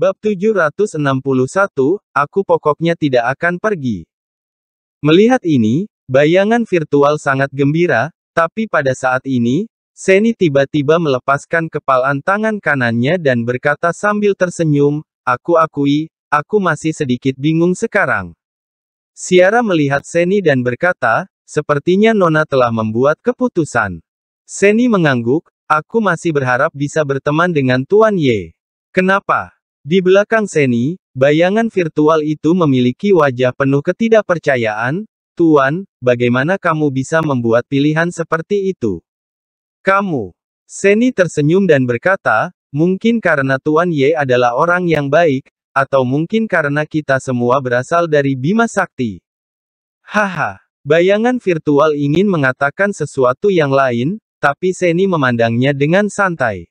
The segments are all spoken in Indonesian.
Bab 761, Aku pokoknya tidak akan pergi. Melihat ini, bayangan virtual sangat gembira, tapi pada saat ini, Seni tiba-tiba melepaskan kepalan tangan kanannya dan berkata sambil tersenyum, Aku akui, aku masih sedikit bingung sekarang. Siara melihat Seni dan berkata, Sepertinya Nona telah membuat keputusan. Seni mengangguk, aku masih berharap bisa berteman dengan Tuan Ye. Kenapa? Di belakang Seni, bayangan virtual itu memiliki wajah penuh ketidakpercayaan, Tuan, bagaimana kamu bisa membuat pilihan seperti itu? Kamu. Seni tersenyum dan berkata, mungkin karena Tuan Ye adalah orang yang baik, atau mungkin karena kita semua berasal dari Bima Sakti. Haha. Bayangan virtual ingin mengatakan sesuatu yang lain, tapi Seni memandangnya dengan santai.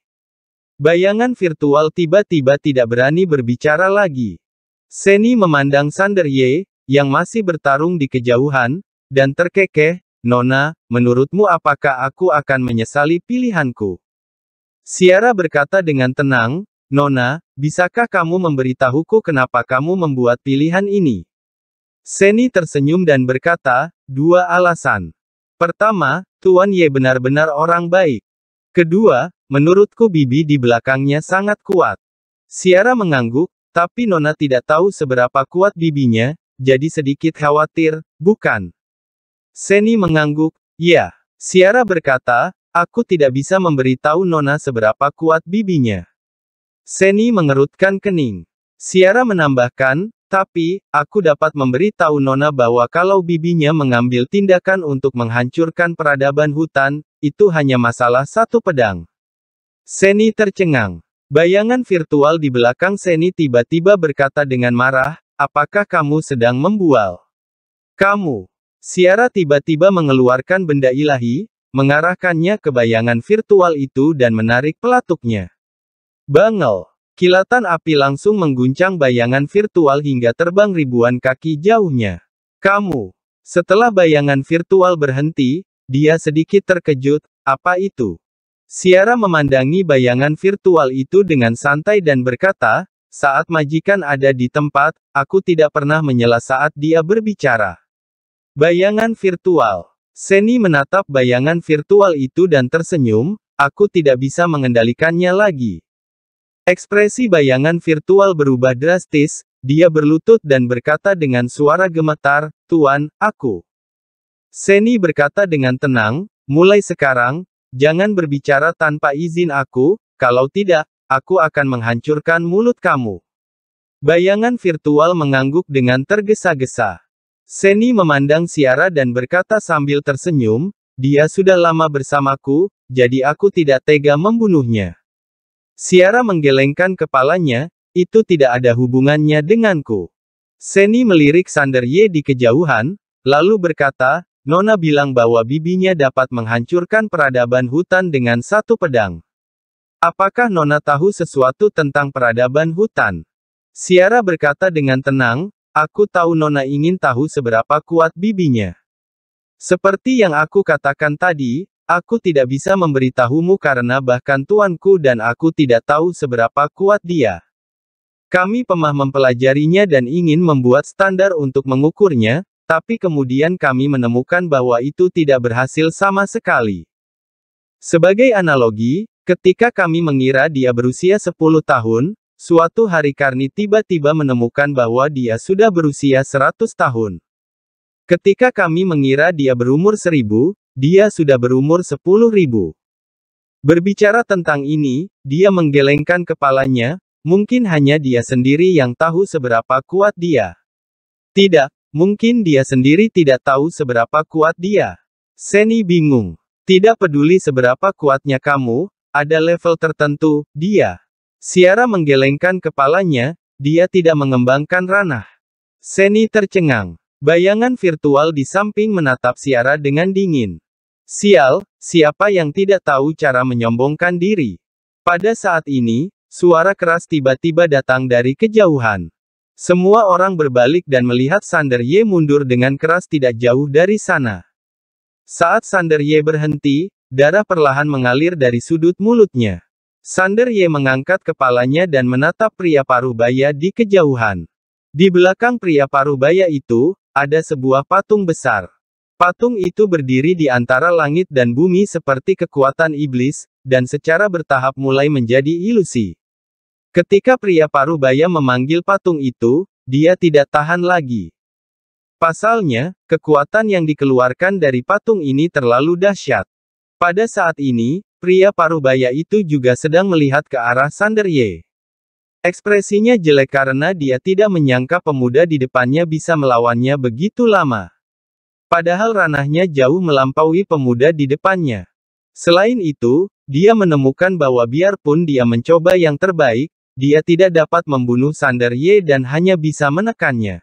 Bayangan virtual tiba-tiba tidak berani berbicara lagi. Seni memandang Sander Ye, yang masih bertarung di kejauhan, dan terkekeh, Nona, menurutmu apakah aku akan menyesali pilihanku? Siara berkata dengan tenang, Nona, bisakah kamu memberitahuku kenapa kamu membuat pilihan ini? Seni tersenyum dan berkata, dua alasan. Pertama, Tuan Ye benar-benar orang baik. Kedua, Menurutku Bibi di belakangnya sangat kuat. Siara mengangguk, tapi Nona tidak tahu seberapa kuat bibinya, jadi sedikit khawatir, bukan? Seni mengangguk, ya. Siara berkata, aku tidak bisa memberitahu Nona seberapa kuat bibinya. Seni mengerutkan kening. Siara menambahkan, tapi, aku dapat memberitahu Nona bahwa kalau bibinya mengambil tindakan untuk menghancurkan peradaban hutan, itu hanya masalah satu pedang. Seni tercengang. Bayangan virtual di belakang Seni tiba-tiba berkata dengan marah, apakah kamu sedang membual? Kamu. Siara tiba-tiba mengeluarkan benda ilahi, mengarahkannya ke bayangan virtual itu dan menarik pelatuknya. Bangal, Kilatan api langsung mengguncang bayangan virtual hingga terbang ribuan kaki jauhnya. Kamu. Setelah bayangan virtual berhenti, dia sedikit terkejut, apa itu? Siara memandangi bayangan virtual itu dengan santai dan berkata, saat majikan ada di tempat, aku tidak pernah menyela saat dia berbicara. Bayangan virtual. Seni menatap bayangan virtual itu dan tersenyum, aku tidak bisa mengendalikannya lagi. Ekspresi bayangan virtual berubah drastis, dia berlutut dan berkata dengan suara gemetar, Tuan, aku. Seni berkata dengan tenang, mulai sekarang, Jangan berbicara tanpa izin aku, kalau tidak, aku akan menghancurkan mulut kamu. Bayangan virtual mengangguk dengan tergesa-gesa. Seni memandang Siara dan berkata sambil tersenyum, dia sudah lama bersamaku, jadi aku tidak tega membunuhnya. Siara menggelengkan kepalanya, itu tidak ada hubungannya denganku. Seni melirik Sander Ye di kejauhan, lalu berkata, Nona bilang bahwa bibinya dapat menghancurkan peradaban hutan dengan satu pedang. Apakah Nona tahu sesuatu tentang peradaban hutan? Siara berkata dengan tenang, aku tahu Nona ingin tahu seberapa kuat bibinya. Seperti yang aku katakan tadi, aku tidak bisa memberitahumu karena bahkan tuanku dan aku tidak tahu seberapa kuat dia. Kami pemah mempelajarinya dan ingin membuat standar untuk mengukurnya, tapi kemudian kami menemukan bahwa itu tidak berhasil sama sekali. Sebagai analogi, ketika kami mengira dia berusia 10 tahun, suatu hari Karni tiba-tiba menemukan bahwa dia sudah berusia 100 tahun. Ketika kami mengira dia berumur 1000, dia sudah berumur 10.000. Berbicara tentang ini, dia menggelengkan kepalanya, mungkin hanya dia sendiri yang tahu seberapa kuat dia. Tidak, Mungkin dia sendiri tidak tahu seberapa kuat dia. Seni bingung. Tidak peduli seberapa kuatnya kamu, ada level tertentu, dia. Siara menggelengkan kepalanya, dia tidak mengembangkan ranah. Seni tercengang. Bayangan virtual di samping menatap Siara dengan dingin. Sial, siapa yang tidak tahu cara menyombongkan diri? Pada saat ini, suara keras tiba-tiba datang dari kejauhan. Semua orang berbalik dan melihat Sander Ye mundur dengan keras tidak jauh dari sana. Saat Sander Ye berhenti, darah perlahan mengalir dari sudut mulutnya. Sander Ye mengangkat kepalanya dan menatap pria parubaya di kejauhan. Di belakang pria parubaya itu, ada sebuah patung besar. Patung itu berdiri di antara langit dan bumi seperti kekuatan iblis, dan secara bertahap mulai menjadi ilusi. Ketika pria parubaya memanggil patung itu, dia tidak tahan lagi. Pasalnya, kekuatan yang dikeluarkan dari patung ini terlalu dahsyat. Pada saat ini, pria parubaya itu juga sedang melihat ke arah Sander Ye. Ekspresinya jelek karena dia tidak menyangka pemuda di depannya bisa melawannya begitu lama. Padahal ranahnya jauh melampaui pemuda di depannya. Selain itu, dia menemukan bahwa biarpun dia mencoba yang terbaik, dia tidak dapat membunuh Sandar Ye dan hanya bisa menekannya.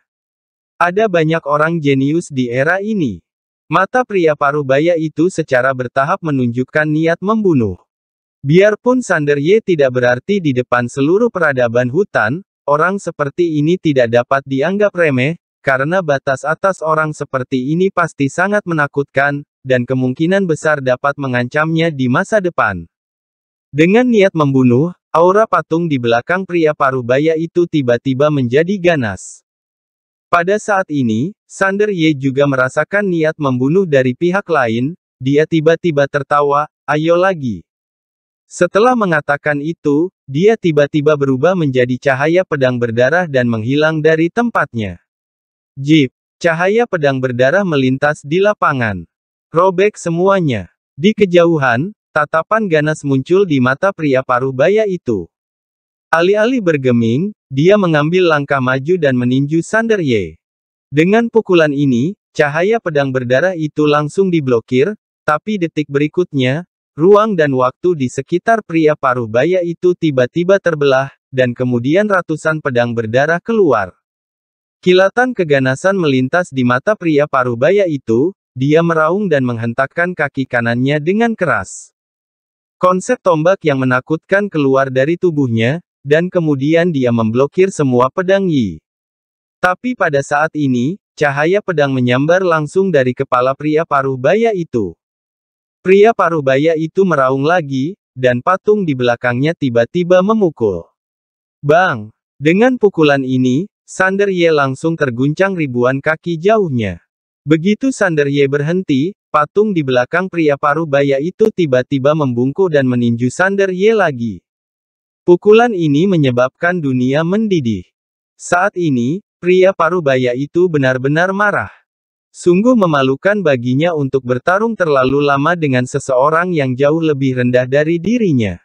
Ada banyak orang jenius di era ini. Mata pria parubaya itu secara bertahap menunjukkan niat membunuh. Biarpun Sander Ye tidak berarti di depan seluruh peradaban hutan, orang seperti ini tidak dapat dianggap remeh, karena batas atas orang seperti ini pasti sangat menakutkan, dan kemungkinan besar dapat mengancamnya di masa depan. Dengan niat membunuh, Aura patung di belakang pria parubaya itu tiba-tiba menjadi ganas. Pada saat ini, Sander Ye juga merasakan niat membunuh dari pihak lain, dia tiba-tiba tertawa, ayo lagi. Setelah mengatakan itu, dia tiba-tiba berubah menjadi cahaya pedang berdarah dan menghilang dari tempatnya. Jeep, cahaya pedang berdarah melintas di lapangan. Robek semuanya. Di kejauhan, Tatapan ganas muncul di mata pria paruh baya itu. Alih-alih bergeming, dia mengambil langkah maju dan meninju Sander Ye. Dengan pukulan ini, cahaya pedang berdarah itu langsung diblokir, tapi detik berikutnya, ruang dan waktu di sekitar pria paruh baya itu tiba-tiba terbelah, dan kemudian ratusan pedang berdarah keluar. Kilatan keganasan melintas di mata pria paruh baya itu, dia meraung dan menghentakkan kaki kanannya dengan keras. Konsep tombak yang menakutkan keluar dari tubuhnya, dan kemudian dia memblokir semua pedang Yi. Tapi pada saat ini, cahaya pedang menyambar langsung dari kepala pria paruh baya itu. Pria paruh baya itu meraung lagi, dan patung di belakangnya tiba-tiba memukul. Bang! Dengan pukulan ini, Sander Ye langsung terguncang ribuan kaki jauhnya. Begitu Sander Ye berhenti, Patung di belakang pria paruh baya itu tiba-tiba membungkuk dan meninju Sander Ye lagi. Pukulan ini menyebabkan dunia mendidih. Saat ini, pria paruh baya itu benar-benar marah. Sungguh memalukan baginya untuk bertarung terlalu lama dengan seseorang yang jauh lebih rendah dari dirinya.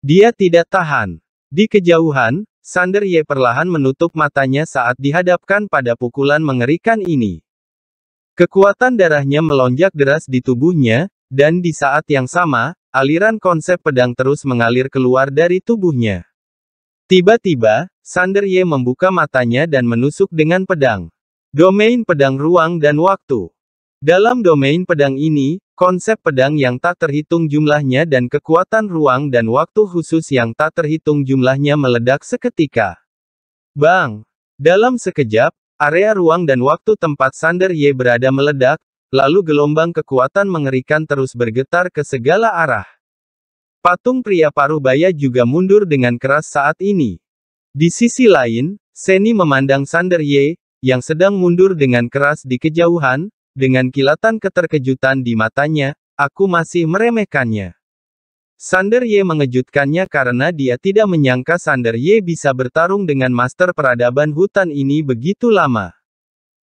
Dia tidak tahan. Di kejauhan, Sander Ye perlahan menutup matanya saat dihadapkan pada pukulan mengerikan ini. Kekuatan darahnya melonjak deras di tubuhnya, dan di saat yang sama, aliran konsep pedang terus mengalir keluar dari tubuhnya. Tiba-tiba, Sander Ye membuka matanya dan menusuk dengan pedang. Domain pedang ruang dan waktu. Dalam domain pedang ini, konsep pedang yang tak terhitung jumlahnya dan kekuatan ruang dan waktu khusus yang tak terhitung jumlahnya meledak seketika. Bang! Dalam sekejap, Area ruang dan waktu tempat Sander Ye berada meledak, lalu gelombang kekuatan mengerikan terus bergetar ke segala arah. Patung pria paruh baya juga mundur dengan keras saat ini. Di sisi lain, Seni memandang Sander Ye, yang sedang mundur dengan keras di kejauhan, dengan kilatan keterkejutan di matanya, aku masih meremehkannya. Sander Ye mengejutkannya karena dia tidak menyangka Sander Ye bisa bertarung dengan master peradaban hutan ini begitu lama.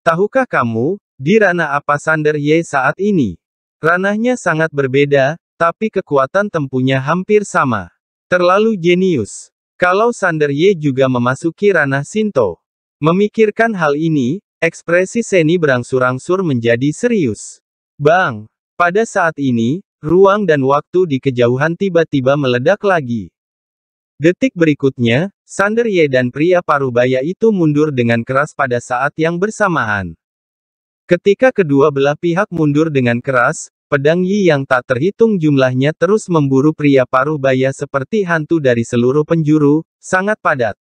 Tahukah kamu, di ranah apa Sander Ye saat ini? Ranahnya sangat berbeda, tapi kekuatan tempuhnya hampir sama. Terlalu jenius. Kalau Sander Ye juga memasuki ranah Sinto. Memikirkan hal ini, ekspresi Seni berangsur-angsur menjadi serius. Bang, pada saat ini, Ruang dan waktu di kejauhan tiba-tiba meledak lagi. Detik berikutnya, Sander Ye dan pria parubaya itu mundur dengan keras pada saat yang bersamaan. Ketika kedua belah pihak mundur dengan keras, pedang Yi yang tak terhitung jumlahnya terus memburu pria parubaya seperti hantu dari seluruh penjuru, sangat padat.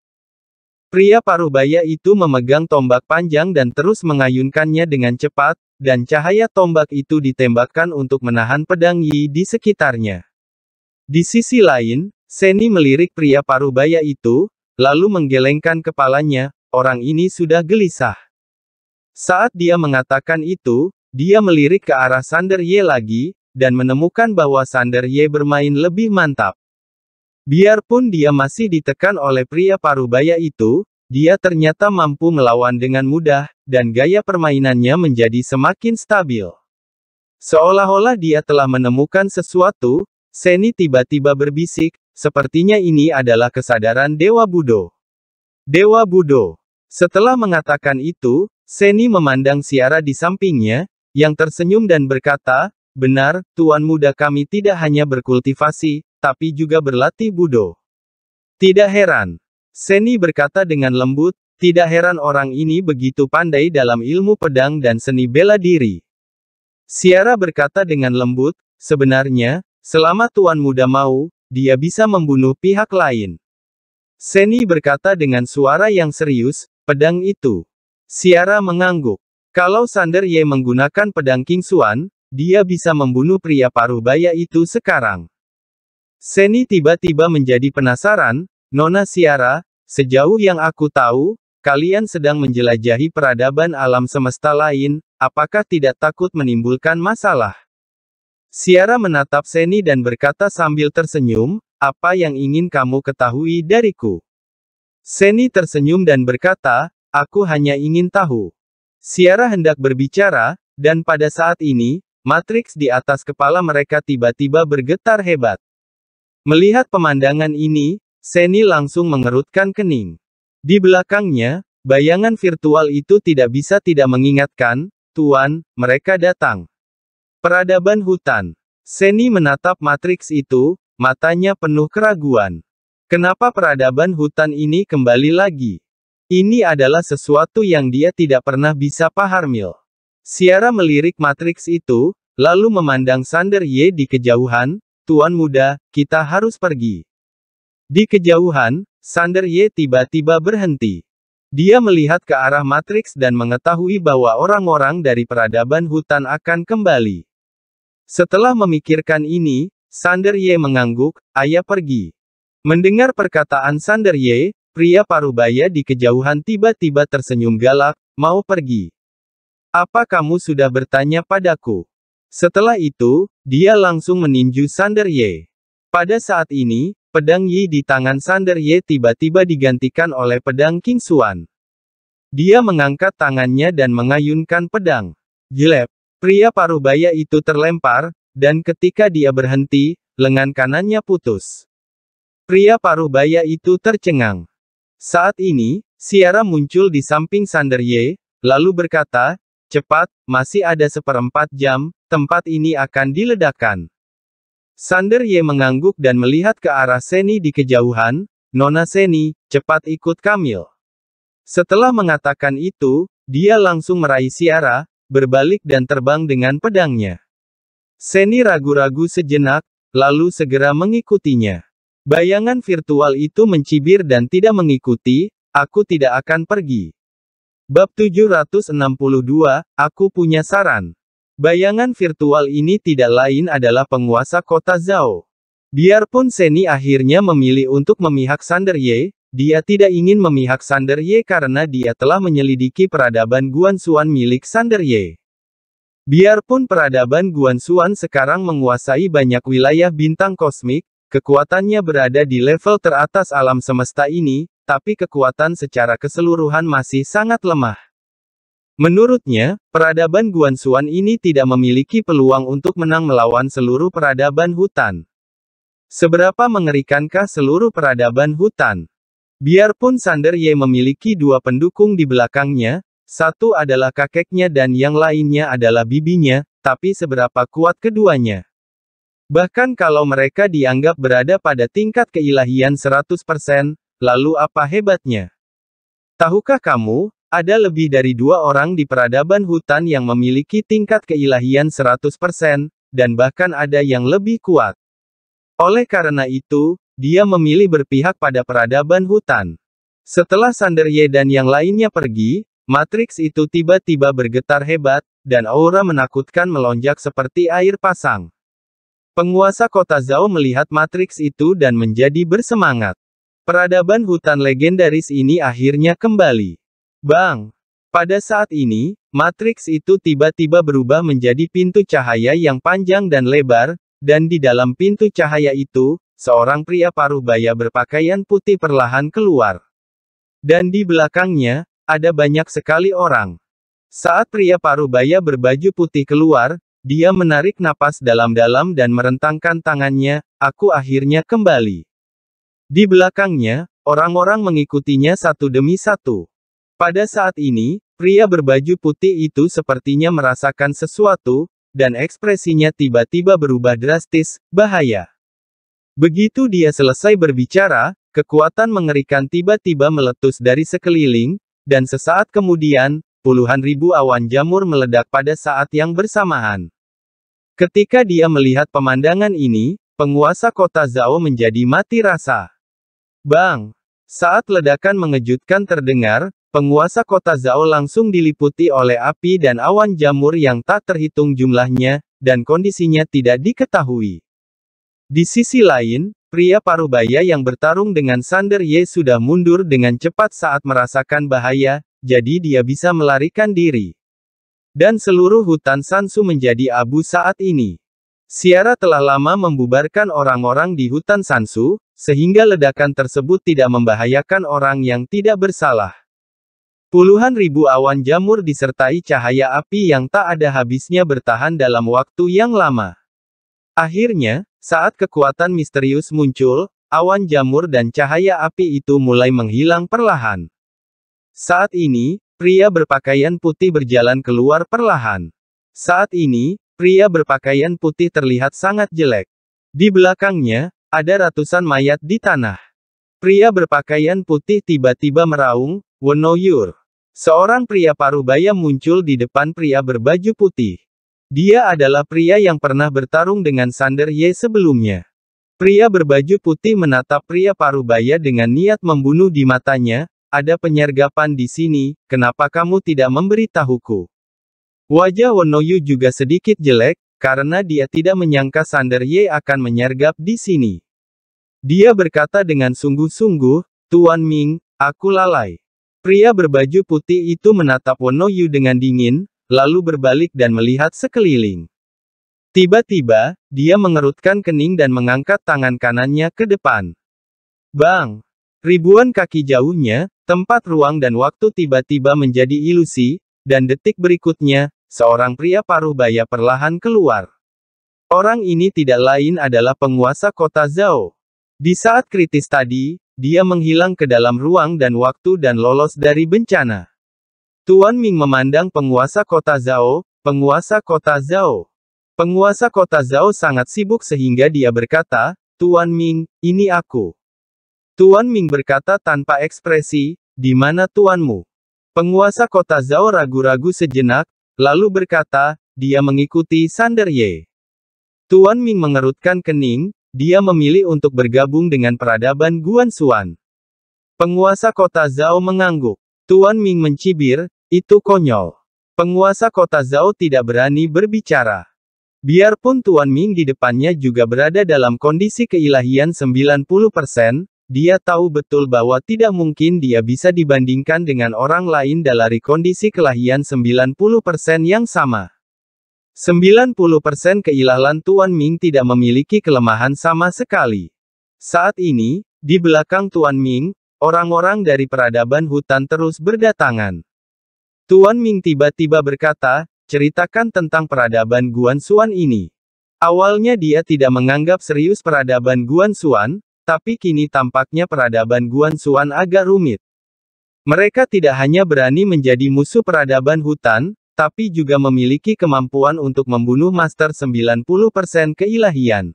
Pria paruh baya itu memegang tombak panjang dan terus mengayunkannya dengan cepat, dan cahaya tombak itu ditembakkan untuk menahan pedang Yi di sekitarnya. Di sisi lain, Seni melirik pria paruh baya itu, lalu menggelengkan kepalanya, orang ini sudah gelisah. Saat dia mengatakan itu, dia melirik ke arah Sander Ye lagi, dan menemukan bahwa Sander Ye bermain lebih mantap. Biarpun dia masih ditekan oleh pria parubaya itu, dia ternyata mampu melawan dengan mudah, dan gaya permainannya menjadi semakin stabil. Seolah-olah dia telah menemukan sesuatu, Seni tiba-tiba berbisik, sepertinya ini adalah kesadaran Dewa Budo. Dewa Budo. Setelah mengatakan itu, Seni memandang Siara di sampingnya, yang tersenyum dan berkata, Benar, Tuan Muda kami tidak hanya berkultivasi, tapi juga berlatih budo. Tidak heran. Seni berkata dengan lembut, tidak heran orang ini begitu pandai dalam ilmu pedang dan seni bela diri. Siara berkata dengan lembut, sebenarnya, selama tuan muda mau, dia bisa membunuh pihak lain. Seni berkata dengan suara yang serius, pedang itu. Siara mengangguk. Kalau Sander Ye menggunakan pedang King Suan, dia bisa membunuh pria paruh baya itu sekarang. Seni tiba-tiba menjadi penasaran, Nona Siara, sejauh yang aku tahu, kalian sedang menjelajahi peradaban alam semesta lain, apakah tidak takut menimbulkan masalah? Siara menatap Seni dan berkata sambil tersenyum, apa yang ingin kamu ketahui dariku? Seni tersenyum dan berkata, aku hanya ingin tahu. Siara hendak berbicara, dan pada saat ini, matriks di atas kepala mereka tiba-tiba bergetar hebat. Melihat pemandangan ini, Seni langsung mengerutkan kening. Di belakangnya, bayangan virtual itu tidak bisa tidak mengingatkan, Tuan, mereka datang. Peradaban hutan. Seni menatap matriks itu, matanya penuh keraguan. Kenapa peradaban hutan ini kembali lagi? Ini adalah sesuatu yang dia tidak pernah bisa pahamil. Siara melirik matriks itu, lalu memandang Sander Ye di kejauhan, Tuan muda, kita harus pergi. Di kejauhan, Sander Ye tiba-tiba berhenti. Dia melihat ke arah Matrix dan mengetahui bahwa orang-orang dari peradaban hutan akan kembali. Setelah memikirkan ini, Sander Ye mengangguk, ayah pergi. Mendengar perkataan Sander Ye, pria parubaya di kejauhan tiba-tiba tersenyum galak, mau pergi. Apa kamu sudah bertanya padaku? Setelah itu, dia langsung meninju Sander Ye. Pada saat ini, pedang Yi di tangan Sander Ye tiba-tiba digantikan oleh pedang King Xuan. Dia mengangkat tangannya dan mengayunkan pedang. Jelep, pria paruh baya itu terlempar, dan ketika dia berhenti, lengan kanannya putus. Pria paruh baya itu tercengang. Saat ini, Siara muncul di samping Sander Ye, lalu berkata, Cepat, masih ada seperempat jam, tempat ini akan diledakkan. Sander Ye mengangguk dan melihat ke arah Seni di kejauhan, Nona Seni, cepat ikut Kamil. Setelah mengatakan itu, dia langsung meraih Siara, berbalik dan terbang dengan pedangnya. Seni ragu-ragu sejenak, lalu segera mengikutinya. Bayangan virtual itu mencibir dan tidak mengikuti, aku tidak akan pergi. Bab 762, Aku Punya Saran. Bayangan virtual ini tidak lain adalah penguasa kota Zhao. Biarpun Seni akhirnya memilih untuk memihak Sander Ye, dia tidak ingin memihak Sander Ye karena dia telah menyelidiki peradaban Guanxuan milik Sander Ye. Biarpun peradaban Guanxuan sekarang menguasai banyak wilayah bintang kosmik, kekuatannya berada di level teratas alam semesta ini, tapi kekuatan secara keseluruhan masih sangat lemah. Menurutnya, peradaban Guanxuan ini tidak memiliki peluang untuk menang melawan seluruh peradaban hutan. Seberapa mengerikankah seluruh peradaban hutan? Biarpun Sander Ye memiliki dua pendukung di belakangnya, satu adalah kakeknya dan yang lainnya adalah bibinya, tapi seberapa kuat keduanya? Bahkan kalau mereka dianggap berada pada tingkat keilahian 100%, Lalu apa hebatnya? Tahukah kamu, ada lebih dari dua orang di peradaban hutan yang memiliki tingkat keilahian 100%, dan bahkan ada yang lebih kuat. Oleh karena itu, dia memilih berpihak pada peradaban hutan. Setelah Sanderye dan yang lainnya pergi, Matrix itu tiba-tiba bergetar hebat, dan aura menakutkan melonjak seperti air pasang. Penguasa kota Zhao melihat Matrix itu dan menjadi bersemangat. Peradaban hutan legendaris ini akhirnya kembali. Bang! Pada saat ini, matriks itu tiba-tiba berubah menjadi pintu cahaya yang panjang dan lebar, dan di dalam pintu cahaya itu, seorang pria paruh baya berpakaian putih perlahan keluar. Dan di belakangnya, ada banyak sekali orang. Saat pria paruh baya berbaju putih keluar, dia menarik napas dalam-dalam dan merentangkan tangannya, aku akhirnya kembali. Di belakangnya, orang-orang mengikutinya satu demi satu. Pada saat ini, pria berbaju putih itu sepertinya merasakan sesuatu, dan ekspresinya tiba-tiba berubah drastis, bahaya. Begitu dia selesai berbicara, kekuatan mengerikan tiba-tiba meletus dari sekeliling, dan sesaat kemudian, puluhan ribu awan jamur meledak pada saat yang bersamaan. Ketika dia melihat pemandangan ini, penguasa kota Zhao menjadi mati rasa. Bang! Saat ledakan mengejutkan terdengar, penguasa kota Zao langsung diliputi oleh api dan awan jamur yang tak terhitung jumlahnya, dan kondisinya tidak diketahui. Di sisi lain, pria parubaya yang bertarung dengan Sander Ye sudah mundur dengan cepat saat merasakan bahaya, jadi dia bisa melarikan diri. Dan seluruh hutan Sansu menjadi abu saat ini. Siara telah lama membubarkan orang-orang di hutan Sansu, sehingga ledakan tersebut tidak membahayakan orang yang tidak bersalah. Puluhan ribu awan jamur disertai cahaya api yang tak ada habisnya bertahan dalam waktu yang lama. Akhirnya, saat kekuatan misterius muncul, awan jamur dan cahaya api itu mulai menghilang perlahan. Saat ini, pria berpakaian putih berjalan keluar perlahan. Saat ini, Pria berpakaian putih terlihat sangat jelek. Di belakangnya, ada ratusan mayat di tanah. Pria berpakaian putih tiba-tiba meraung, Wenoyur. Seorang pria Parubaya muncul di depan pria berbaju putih. Dia adalah pria yang pernah bertarung dengan Sander Ye sebelumnya. Pria berbaju putih menatap pria Parubaya dengan niat membunuh di matanya, ada penyergapan di sini, kenapa kamu tidak memberitahuku? Wajah Wonoyu juga sedikit jelek, karena dia tidak menyangka Sander Ye akan menyergap di sini. Dia berkata dengan sungguh-sungguh, Tuan Ming, aku lalai. Pria berbaju putih itu menatap Wonoyu dengan dingin, lalu berbalik dan melihat sekeliling. Tiba-tiba, dia mengerutkan kening dan mengangkat tangan kanannya ke depan. Bang! Ribuan kaki jauhnya, tempat ruang dan waktu tiba-tiba menjadi ilusi, dan detik berikutnya, seorang pria paruh baya perlahan keluar. Orang ini tidak lain adalah penguasa kota Zhao. Di saat kritis tadi, dia menghilang ke dalam ruang dan waktu dan lolos dari bencana. Tuan Ming memandang penguasa kota Zhao, penguasa kota Zhao. Penguasa kota Zhao sangat sibuk sehingga dia berkata, Tuan Ming, ini aku. Tuan Ming berkata tanpa ekspresi, di mana tuanmu? Penguasa kota Zhao ragu-ragu sejenak, Lalu berkata, dia mengikuti Sander Ye. Tuan Ming mengerutkan kening, dia memilih untuk bergabung dengan peradaban Guan Xuan. Penguasa kota Zhao mengangguk. Tuan Ming mencibir, itu konyol. Penguasa kota Zhao tidak berani berbicara. Biarpun Tuan Ming di depannya juga berada dalam kondisi keilahian 90%, dia tahu betul bahwa tidak mungkin dia bisa dibandingkan dengan orang lain dari kondisi kelahian 90% yang sama. 90% keilalan Tuan Ming tidak memiliki kelemahan sama sekali. Saat ini, di belakang Tuan Ming, orang-orang dari peradaban hutan terus berdatangan. Tuan Ming tiba-tiba berkata, ceritakan tentang peradaban Guan Xuan ini. Awalnya dia tidak menganggap serius peradaban Guan Xuan. Tapi kini tampaknya peradaban Guan Suan agak rumit. Mereka tidak hanya berani menjadi musuh peradaban hutan, tapi juga memiliki kemampuan untuk membunuh Master 90% keilahian.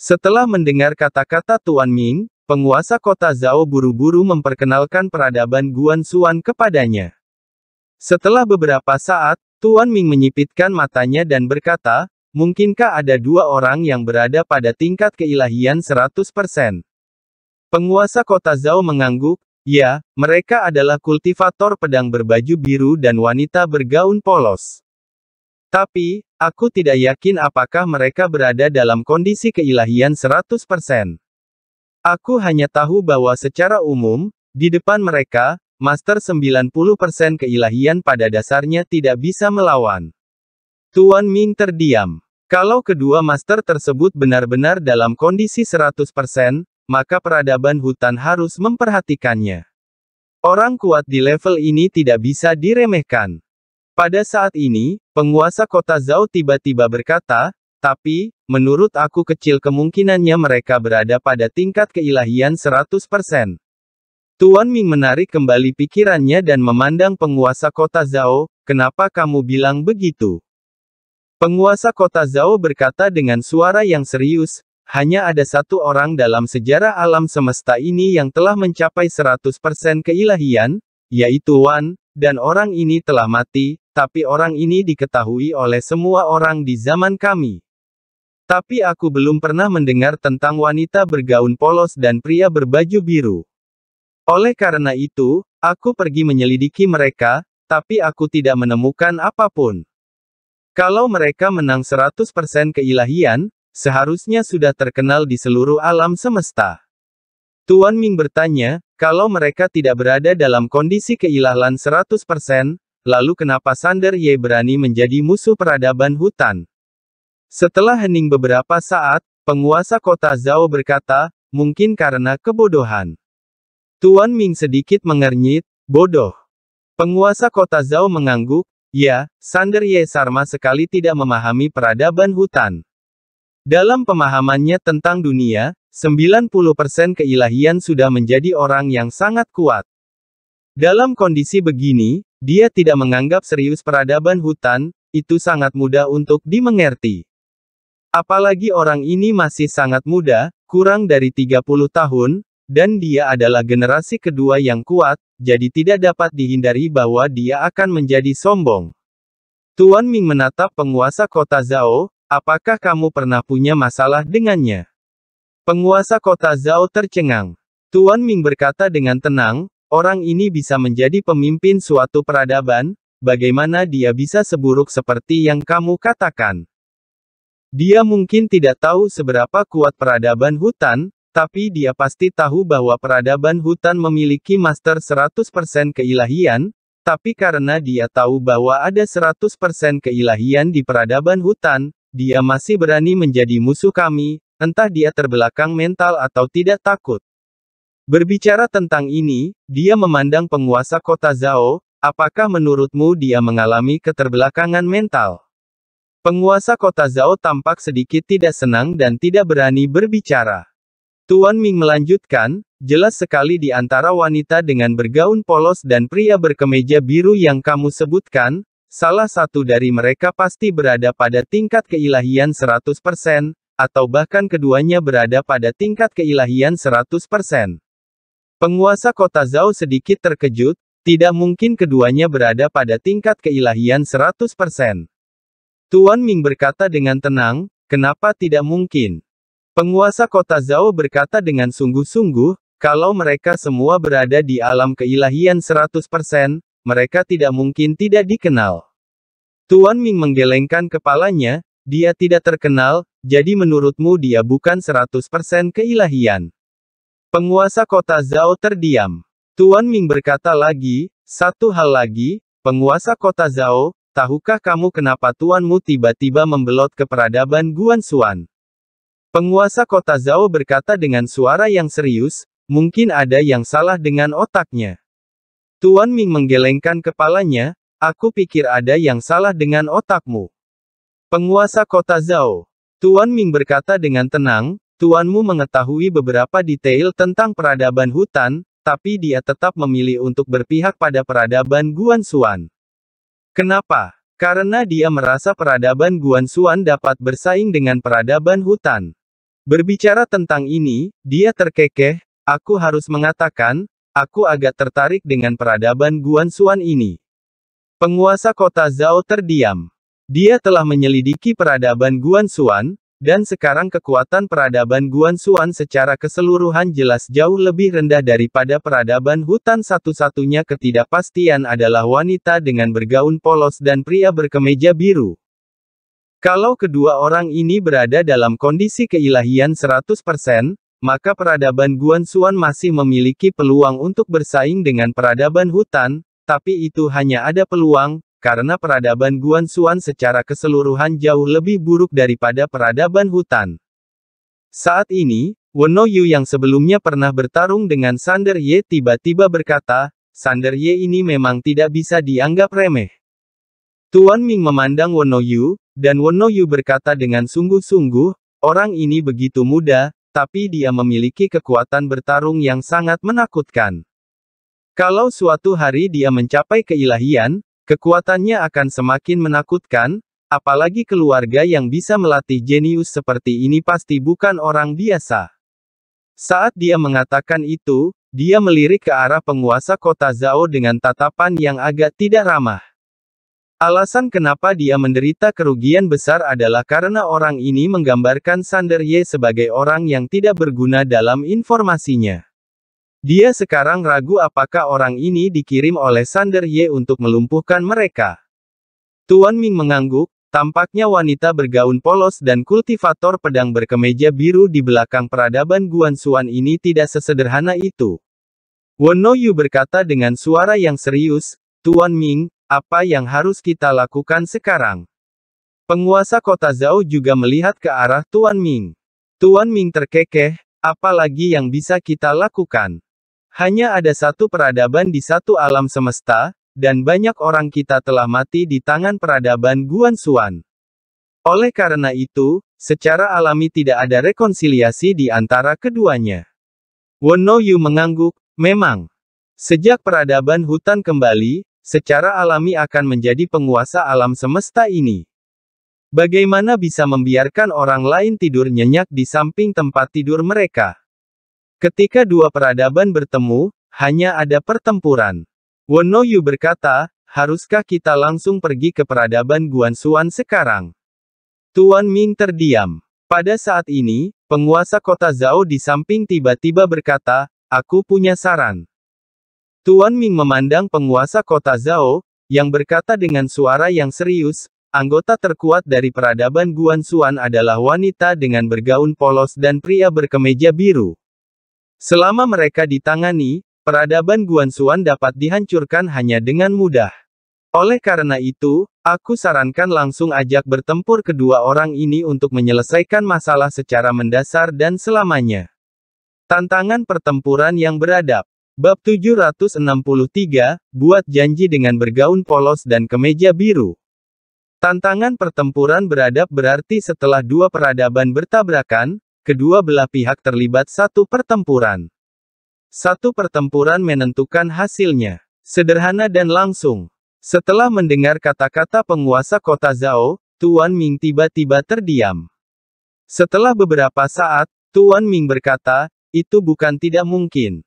Setelah mendengar kata-kata Tuan Ming, penguasa kota Zhao buru-buru memperkenalkan peradaban Guan Suan kepadanya. Setelah beberapa saat, Tuan Ming menyipitkan matanya dan berkata, Mungkinkah ada dua orang yang berada pada tingkat keilahian 100%? Penguasa kota Zhao mengangguk, ya, mereka adalah kultivator pedang berbaju biru dan wanita bergaun polos. Tapi, aku tidak yakin apakah mereka berada dalam kondisi keilahian 100%. Aku hanya tahu bahwa secara umum, di depan mereka, Master 90% keilahian pada dasarnya tidak bisa melawan. Tuan Ming terdiam. Kalau kedua master tersebut benar-benar dalam kondisi 100%, maka peradaban hutan harus memperhatikannya. Orang kuat di level ini tidak bisa diremehkan. Pada saat ini, penguasa kota Zhao tiba-tiba berkata, tapi, menurut aku kecil kemungkinannya mereka berada pada tingkat keilahian 100%. Tuan Ming menarik kembali pikirannya dan memandang penguasa kota Zhao, kenapa kamu bilang begitu? Penguasa kota Zhao berkata dengan suara yang serius, hanya ada satu orang dalam sejarah alam semesta ini yang telah mencapai 100% keilahian, yaitu Wan, dan orang ini telah mati, tapi orang ini diketahui oleh semua orang di zaman kami. Tapi aku belum pernah mendengar tentang wanita bergaun polos dan pria berbaju biru. Oleh karena itu, aku pergi menyelidiki mereka, tapi aku tidak menemukan apapun. Kalau mereka menang 100% keilahian, seharusnya sudah terkenal di seluruh alam semesta. Tuan Ming bertanya, kalau mereka tidak berada dalam kondisi keilahlan 100%, lalu kenapa Sander Ye berani menjadi musuh peradaban hutan? Setelah hening beberapa saat, penguasa kota Zhao berkata, mungkin karena kebodohan. Tuan Ming sedikit mengernyit, bodoh. Penguasa kota Zhao mengangguk, Ya, Sander Ye Sarma sekali tidak memahami peradaban hutan. Dalam pemahamannya tentang dunia, 90% keilahian sudah menjadi orang yang sangat kuat. Dalam kondisi begini, dia tidak menganggap serius peradaban hutan, itu sangat mudah untuk dimengerti. Apalagi orang ini masih sangat muda, kurang dari 30 tahun, dan dia adalah generasi kedua yang kuat, jadi tidak dapat dihindari bahwa dia akan menjadi sombong. Tuan Ming menatap penguasa kota Zhao, apakah kamu pernah punya masalah dengannya? Penguasa kota Zhao tercengang. Tuan Ming berkata dengan tenang, orang ini bisa menjadi pemimpin suatu peradaban, bagaimana dia bisa seburuk seperti yang kamu katakan. Dia mungkin tidak tahu seberapa kuat peradaban hutan, tapi dia pasti tahu bahwa peradaban hutan memiliki master 100% keilahian, tapi karena dia tahu bahwa ada 100% keilahian di peradaban hutan, dia masih berani menjadi musuh kami, entah dia terbelakang mental atau tidak takut. Berbicara tentang ini, dia memandang penguasa kota Zhao, apakah menurutmu dia mengalami keterbelakangan mental? Penguasa kota Zhao tampak sedikit tidak senang dan tidak berani berbicara. Tuan Ming melanjutkan, jelas sekali di antara wanita dengan bergaun polos dan pria berkemeja biru yang kamu sebutkan, salah satu dari mereka pasti berada pada tingkat keilahian 100%, atau bahkan keduanya berada pada tingkat keilahian 100%. Penguasa kota Zhao sedikit terkejut, tidak mungkin keduanya berada pada tingkat keilahian 100%. Tuan Ming berkata dengan tenang, kenapa tidak mungkin? Penguasa kota Zhao berkata dengan sungguh-sungguh, kalau mereka semua berada di alam keilahian 100%, mereka tidak mungkin tidak dikenal. Tuan Ming menggelengkan kepalanya, dia tidak terkenal, jadi menurutmu dia bukan 100% keilahian. Penguasa kota Zhao terdiam. Tuan Ming berkata lagi, satu hal lagi, penguasa kota Zhao, tahukah kamu kenapa tuanmu tiba-tiba membelot ke peradaban Guan Xuan? Penguasa kota Zhao berkata dengan suara yang serius, mungkin ada yang salah dengan otaknya. Tuan Ming menggelengkan kepalanya, aku pikir ada yang salah dengan otakmu. Penguasa kota Zhao. Tuan Ming berkata dengan tenang, tuanmu mengetahui beberapa detail tentang peradaban hutan, tapi dia tetap memilih untuk berpihak pada peradaban Guan Guansuan. Kenapa? Karena dia merasa peradaban Guan Guansuan dapat bersaing dengan peradaban hutan. Berbicara tentang ini, dia terkekeh, aku harus mengatakan, aku agak tertarik dengan peradaban Suan ini. Penguasa kota Zhao terdiam. Dia telah menyelidiki peradaban Suan, dan sekarang kekuatan peradaban Suan secara keseluruhan jelas jauh lebih rendah daripada peradaban hutan satu-satunya ketidakpastian adalah wanita dengan bergaun polos dan pria berkemeja biru. Kalau kedua orang ini berada dalam kondisi keilahian 100%, maka peradaban Guan Suan masih memiliki peluang untuk bersaing dengan peradaban hutan, tapi itu hanya ada peluang, karena peradaban Guan Suan secara keseluruhan jauh lebih buruk daripada peradaban hutan. Saat ini, Wen Yu yang sebelumnya pernah bertarung dengan Sander Ye tiba-tiba berkata, Sander Ye ini memang tidak bisa dianggap remeh. Tuan Ming memandang Wen Yu, dan Wono Yu berkata dengan sungguh-sungguh, orang ini begitu muda, tapi dia memiliki kekuatan bertarung yang sangat menakutkan. Kalau suatu hari dia mencapai keilahian, kekuatannya akan semakin menakutkan, apalagi keluarga yang bisa melatih jenius seperti ini pasti bukan orang biasa. Saat dia mengatakan itu, dia melirik ke arah penguasa kota Zhao dengan tatapan yang agak tidak ramah. Alasan kenapa dia menderita kerugian besar adalah karena orang ini menggambarkan Sander Ye sebagai orang yang tidak berguna dalam informasinya. Dia sekarang ragu apakah orang ini dikirim oleh Sander Ye untuk melumpuhkan mereka. Tuan Ming mengangguk, tampaknya wanita bergaun polos dan kultivator pedang berkemeja biru di belakang peradaban Guan Guansuan ini tidak sesederhana itu. Wen Yu berkata dengan suara yang serius, Tuan Ming, apa yang harus kita lakukan sekarang? Penguasa kota Zhao juga melihat ke arah Tuan Ming. Tuan Ming terkekeh, Apa lagi yang bisa kita lakukan? Hanya ada satu peradaban di satu alam semesta, dan banyak orang kita telah mati di tangan peradaban Guan Xuan. Oleh karena itu, secara alami tidak ada rekonsiliasi di antara keduanya. Wen mengangguk, memang. Sejak peradaban hutan kembali, secara alami akan menjadi penguasa alam semesta ini. Bagaimana bisa membiarkan orang lain tidur nyenyak di samping tempat tidur mereka? Ketika dua peradaban bertemu, hanya ada pertempuran. Wonoyu berkata, haruskah kita langsung pergi ke peradaban Guansuan sekarang? Tuan Ming terdiam. Pada saat ini, penguasa kota Zhao di samping tiba-tiba berkata, aku punya saran. Tuan Ming memandang penguasa kota Zhao, yang berkata dengan suara yang serius, anggota terkuat dari peradaban Guan Guanxuan adalah wanita dengan bergaun polos dan pria berkemeja biru. Selama mereka ditangani, peradaban Guan Guanxuan dapat dihancurkan hanya dengan mudah. Oleh karena itu, aku sarankan langsung ajak bertempur kedua orang ini untuk menyelesaikan masalah secara mendasar dan selamanya. Tantangan pertempuran yang beradab Bab 763, Buat Janji dengan Bergaun Polos dan Kemeja Biru. Tantangan pertempuran beradab berarti setelah dua peradaban bertabrakan, kedua belah pihak terlibat satu pertempuran. Satu pertempuran menentukan hasilnya. Sederhana dan langsung. Setelah mendengar kata-kata penguasa kota Zhao, Tuan Ming tiba-tiba terdiam. Setelah beberapa saat, Tuan Ming berkata, itu bukan tidak mungkin.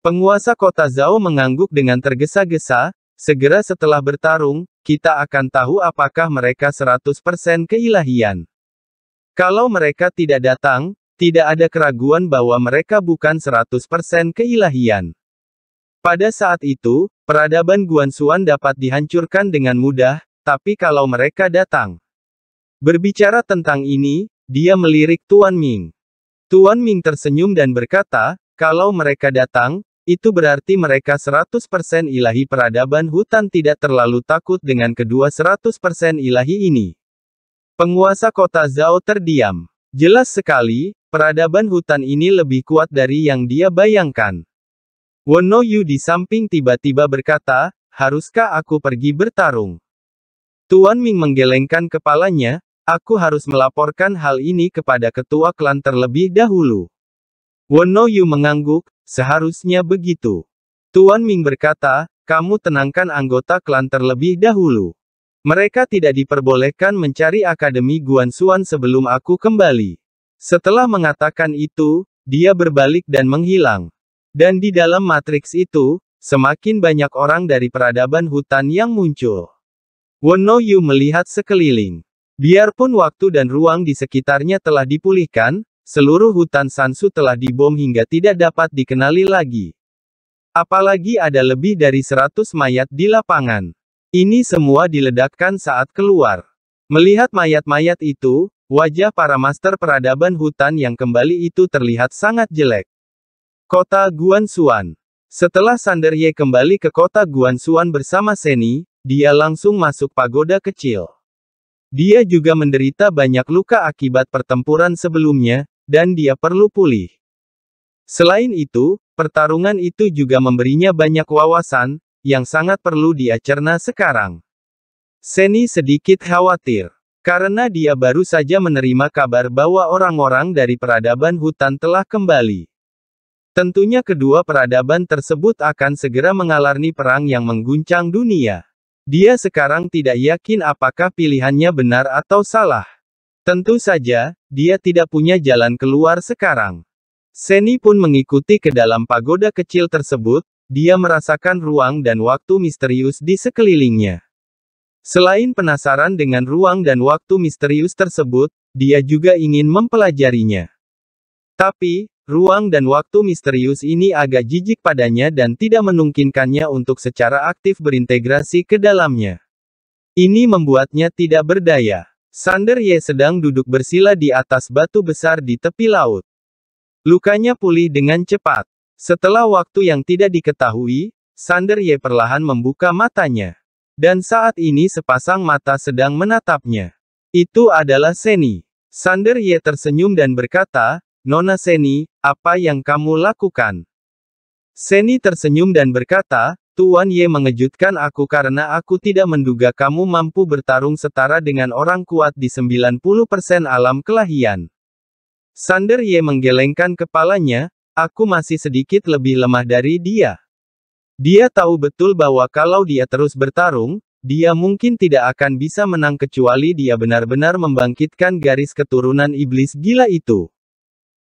Penguasa kota Zhao mengangguk dengan tergesa-gesa, segera setelah bertarung, kita akan tahu apakah mereka 100% keilahian. Kalau mereka tidak datang, tidak ada keraguan bahwa mereka bukan 100% keilahian. Pada saat itu, peradaban Suan dapat dihancurkan dengan mudah, tapi kalau mereka datang. Berbicara tentang ini, dia melirik Tuan Ming. Tuan Ming tersenyum dan berkata, kalau mereka datang, itu berarti mereka 100% ilahi peradaban hutan tidak terlalu takut dengan kedua 100% ilahi ini. Penguasa kota Zhao terdiam. Jelas sekali, peradaban hutan ini lebih kuat dari yang dia bayangkan. Wono Yu di samping tiba-tiba berkata, haruskah aku pergi bertarung? Tuan Ming menggelengkan kepalanya, aku harus melaporkan hal ini kepada ketua klan terlebih dahulu. Wono Yu mengangguk, Seharusnya begitu. Tuan Ming berkata, kamu tenangkan anggota klan terlebih dahulu. Mereka tidak diperbolehkan mencari Akademi Guan Guansuan sebelum aku kembali. Setelah mengatakan itu, dia berbalik dan menghilang. Dan di dalam matriks itu, semakin banyak orang dari peradaban hutan yang muncul. Wono Yu melihat sekeliling. Biarpun waktu dan ruang di sekitarnya telah dipulihkan, Seluruh hutan Sansu telah dibom hingga tidak dapat dikenali lagi. Apalagi ada lebih dari 100 mayat di lapangan. Ini semua diledakkan saat keluar. Melihat mayat-mayat itu, wajah para master peradaban hutan yang kembali itu terlihat sangat jelek. Kota Guansuan Setelah Ye kembali ke kota Guansuan bersama Seni, dia langsung masuk pagoda kecil. Dia juga menderita banyak luka akibat pertempuran sebelumnya, dan dia perlu pulih. Selain itu, pertarungan itu juga memberinya banyak wawasan, yang sangat perlu dia cerna sekarang. Seni sedikit khawatir. Karena dia baru saja menerima kabar bahwa orang-orang dari peradaban hutan telah kembali. Tentunya kedua peradaban tersebut akan segera mengalarni perang yang mengguncang dunia. Dia sekarang tidak yakin apakah pilihannya benar atau salah. Tentu saja, dia tidak punya jalan keluar sekarang. Seni pun mengikuti ke dalam pagoda kecil tersebut, dia merasakan ruang dan waktu misterius di sekelilingnya. Selain penasaran dengan ruang dan waktu misterius tersebut, dia juga ingin mempelajarinya. Tapi, ruang dan waktu misterius ini agak jijik padanya dan tidak menungkinkannya untuk secara aktif berintegrasi ke dalamnya. Ini membuatnya tidak berdaya. Sander Ye sedang duduk bersila di atas batu besar di tepi laut. Lukanya pulih dengan cepat. Setelah waktu yang tidak diketahui, Sander Ye perlahan membuka matanya. Dan saat ini sepasang mata sedang menatapnya. Itu adalah Seni. Sander Ye tersenyum dan berkata, Nona Seni, apa yang kamu lakukan? Seni tersenyum dan berkata, Tuan Ye mengejutkan aku karena aku tidak menduga kamu mampu bertarung setara dengan orang kuat di 90% alam kelahian. Sander Ye menggelengkan kepalanya, aku masih sedikit lebih lemah dari dia. Dia tahu betul bahwa kalau dia terus bertarung, dia mungkin tidak akan bisa menang kecuali dia benar-benar membangkitkan garis keturunan iblis gila itu.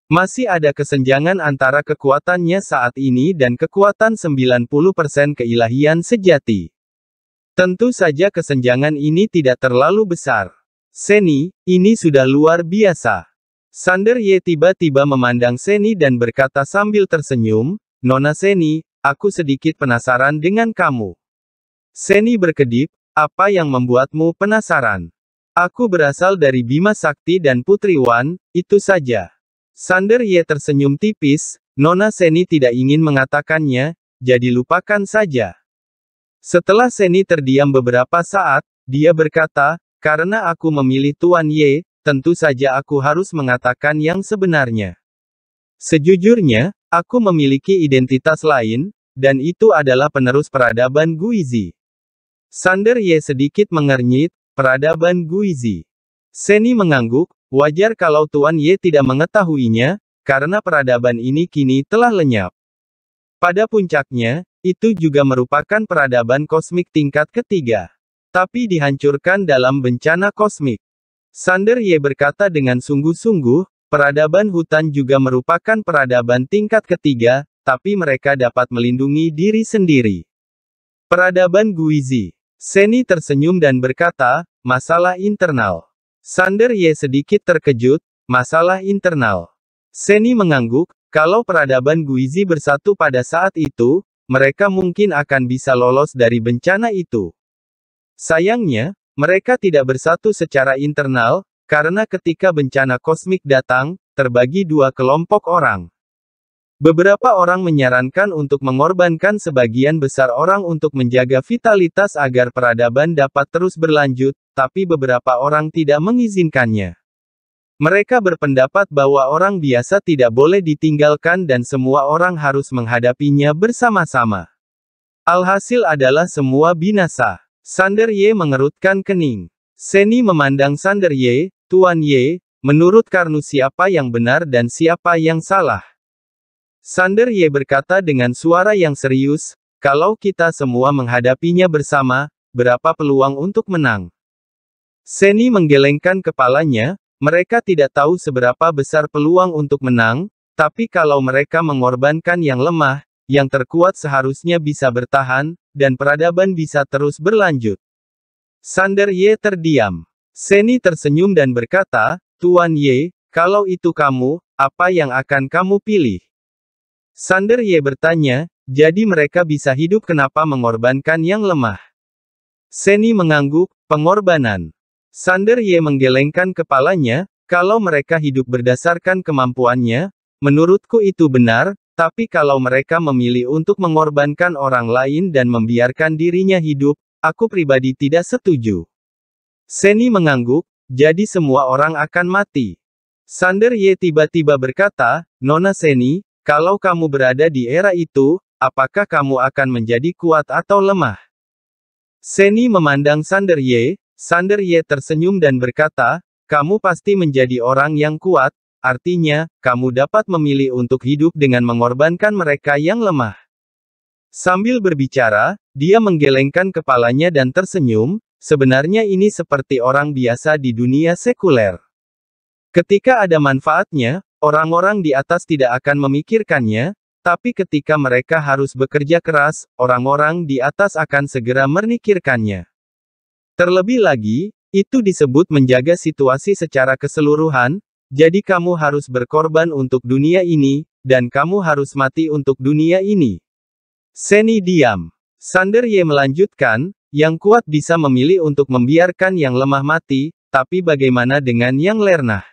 Masih ada kesenjangan antara kekuatannya saat ini dan kekuatan 90% keilahian sejati. Tentu saja kesenjangan ini tidak terlalu besar. Seni, ini sudah luar biasa. Sander Ye tiba-tiba memandang Seni dan berkata sambil tersenyum, Nona Seni, aku sedikit penasaran dengan kamu. Seni berkedip, apa yang membuatmu penasaran? Aku berasal dari Bima Sakti dan Putri Wan, itu saja. Sander Ye tersenyum tipis, Nona Seni tidak ingin mengatakannya, jadi lupakan saja. Setelah Seni terdiam beberapa saat, dia berkata, karena aku memilih Tuan Ye, tentu saja aku harus mengatakan yang sebenarnya. Sejujurnya, aku memiliki identitas lain, dan itu adalah penerus peradaban Guizi. Sander Ye sedikit mengernyit, peradaban Guizi. Seni mengangguk, Wajar kalau Tuan Ye tidak mengetahuinya, karena peradaban ini kini telah lenyap. Pada puncaknya, itu juga merupakan peradaban kosmik tingkat ketiga. Tapi dihancurkan dalam bencana kosmik. Sander Ye berkata dengan sungguh-sungguh, peradaban hutan juga merupakan peradaban tingkat ketiga, tapi mereka dapat melindungi diri sendiri. Peradaban Guizi. Seni tersenyum dan berkata, masalah internal. Sander Ye sedikit terkejut, masalah internal. Seni mengangguk, kalau peradaban Guizi bersatu pada saat itu, mereka mungkin akan bisa lolos dari bencana itu. Sayangnya, mereka tidak bersatu secara internal, karena ketika bencana kosmik datang, terbagi dua kelompok orang. Beberapa orang menyarankan untuk mengorbankan sebagian besar orang untuk menjaga vitalitas agar peradaban dapat terus berlanjut, tapi beberapa orang tidak mengizinkannya. Mereka berpendapat bahwa orang biasa tidak boleh ditinggalkan dan semua orang harus menghadapinya bersama-sama. Alhasil adalah semua binasa. Sander Ye mengerutkan kening. Seni memandang Sander Ye. Tuan Ye, menurut Karnu siapa yang benar dan siapa yang salah. Sander Ye berkata dengan suara yang serius, kalau kita semua menghadapinya bersama, berapa peluang untuk menang? Seni menggelengkan kepalanya, mereka tidak tahu seberapa besar peluang untuk menang, tapi kalau mereka mengorbankan yang lemah, yang terkuat seharusnya bisa bertahan, dan peradaban bisa terus berlanjut. Sander Ye terdiam. Seni tersenyum dan berkata, Tuan Ye, kalau itu kamu, apa yang akan kamu pilih? Sander Ye bertanya, jadi mereka bisa hidup kenapa mengorbankan yang lemah? Seni mengangguk, pengorbanan. Sander Ye menggelengkan kepalanya, kalau mereka hidup berdasarkan kemampuannya, menurutku itu benar, tapi kalau mereka memilih untuk mengorbankan orang lain dan membiarkan dirinya hidup, aku pribadi tidak setuju. Seni mengangguk, jadi semua orang akan mati. Sander Ye tiba-tiba berkata, Nona Seni, kalau kamu berada di era itu, apakah kamu akan menjadi kuat atau lemah? Seni memandang Sander Ye, Sander Ye tersenyum dan berkata, kamu pasti menjadi orang yang kuat, artinya, kamu dapat memilih untuk hidup dengan mengorbankan mereka yang lemah. Sambil berbicara, dia menggelengkan kepalanya dan tersenyum, sebenarnya ini seperti orang biasa di dunia sekuler. Ketika ada manfaatnya, Orang-orang di atas tidak akan memikirkannya, tapi ketika mereka harus bekerja keras, orang-orang di atas akan segera memikirkannya. Terlebih lagi, itu disebut menjaga situasi secara keseluruhan, jadi kamu harus berkorban untuk dunia ini, dan kamu harus mati untuk dunia ini. Seni diam. Sander Ye melanjutkan, yang kuat bisa memilih untuk membiarkan yang lemah mati, tapi bagaimana dengan yang lernah?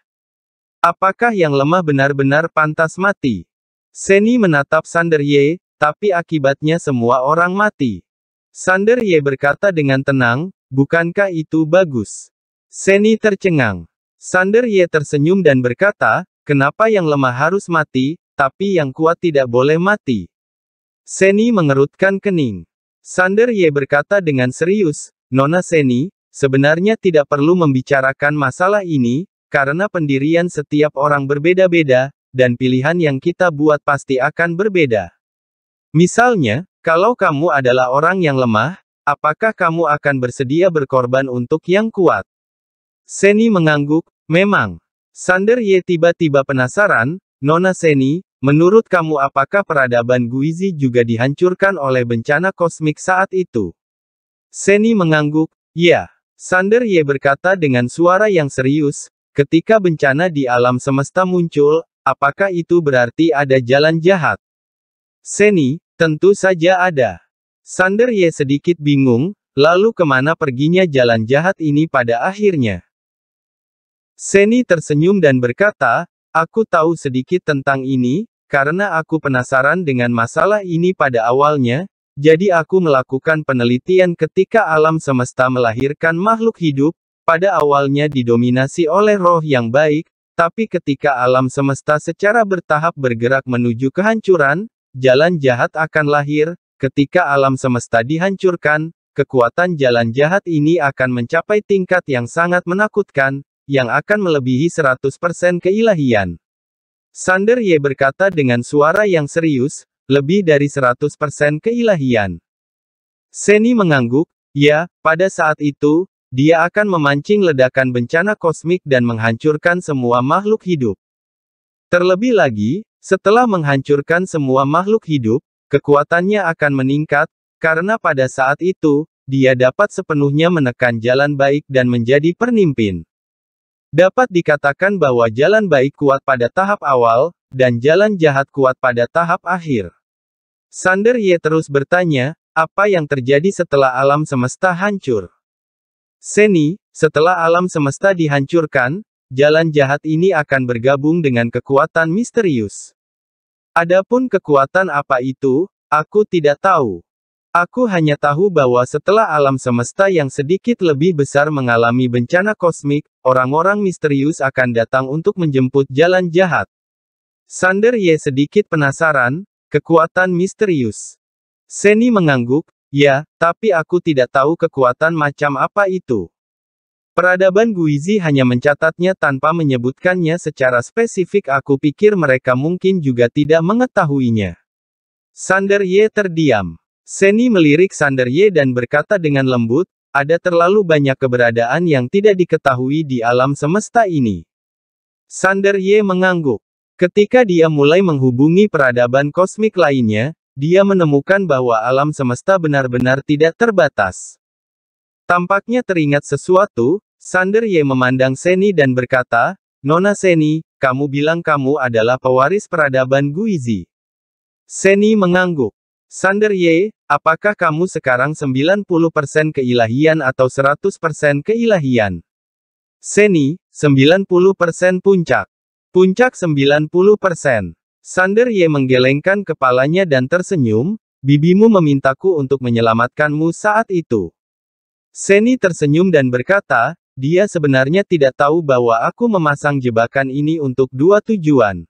Apakah yang lemah benar-benar pantas mati? Seni menatap Sander Ye, tapi akibatnya semua orang mati. Sander Ye berkata dengan tenang, bukankah itu bagus? Seni tercengang. Sander Ye tersenyum dan berkata, kenapa yang lemah harus mati, tapi yang kuat tidak boleh mati? Seni mengerutkan kening. Sander Ye berkata dengan serius, Nona Seni, sebenarnya tidak perlu membicarakan masalah ini, karena pendirian setiap orang berbeda-beda, dan pilihan yang kita buat pasti akan berbeda. Misalnya, kalau kamu adalah orang yang lemah, apakah kamu akan bersedia berkorban untuk yang kuat? Seni mengangguk, memang. Sander Ye tiba-tiba penasaran, Nona Seni, menurut kamu apakah peradaban Guizi juga dihancurkan oleh bencana kosmik saat itu? Seni mengangguk, ya. Sander Ye berkata dengan suara yang serius, Ketika bencana di alam semesta muncul, apakah itu berarti ada jalan jahat? Seni, tentu saja ada. Sander Ye sedikit bingung, lalu kemana perginya jalan jahat ini pada akhirnya? Seni tersenyum dan berkata, aku tahu sedikit tentang ini, karena aku penasaran dengan masalah ini pada awalnya, jadi aku melakukan penelitian ketika alam semesta melahirkan makhluk hidup, pada awalnya didominasi oleh roh yang baik, tapi ketika alam semesta secara bertahap bergerak menuju kehancuran, jalan jahat akan lahir, ketika alam semesta dihancurkan, kekuatan jalan jahat ini akan mencapai tingkat yang sangat menakutkan, yang akan melebihi 100% keilahian. Sander Ye berkata dengan suara yang serius, lebih dari 100% keilahian. Seni mengangguk, ya, pada saat itu, dia akan memancing ledakan bencana kosmik dan menghancurkan semua makhluk hidup. Terlebih lagi, setelah menghancurkan semua makhluk hidup, kekuatannya akan meningkat, karena pada saat itu, dia dapat sepenuhnya menekan jalan baik dan menjadi pernimpin. Dapat dikatakan bahwa jalan baik kuat pada tahap awal, dan jalan jahat kuat pada tahap akhir. Sander Ye terus bertanya, apa yang terjadi setelah alam semesta hancur? Seni, setelah alam semesta dihancurkan, jalan jahat ini akan bergabung dengan kekuatan misterius. Adapun kekuatan apa itu, aku tidak tahu. Aku hanya tahu bahwa setelah alam semesta yang sedikit lebih besar mengalami bencana kosmik, orang-orang misterius akan datang untuk menjemput jalan jahat. Sander Ye sedikit penasaran, kekuatan misterius. Seni mengangguk, Ya, tapi aku tidak tahu kekuatan macam apa itu. Peradaban Guizi hanya mencatatnya tanpa menyebutkannya secara spesifik aku pikir mereka mungkin juga tidak mengetahuinya. Sander Ye terdiam. Seni melirik Sander Ye dan berkata dengan lembut, ada terlalu banyak keberadaan yang tidak diketahui di alam semesta ini. Sander Ye mengangguk. Ketika dia mulai menghubungi peradaban kosmik lainnya, dia menemukan bahwa alam semesta benar-benar tidak terbatas. Tampaknya teringat sesuatu, Sander Ye memandang Seni dan berkata, Nona Seni, kamu bilang kamu adalah pewaris peradaban Guizi. Seni mengangguk. Sander Ye, apakah kamu sekarang 90% keilahian atau 100% keilahian? Seni, 90% puncak. Puncak 90%. Sander Ye menggelengkan kepalanya dan tersenyum, bibimu memintaku untuk menyelamatkanmu saat itu. Seni tersenyum dan berkata, dia sebenarnya tidak tahu bahwa aku memasang jebakan ini untuk dua tujuan.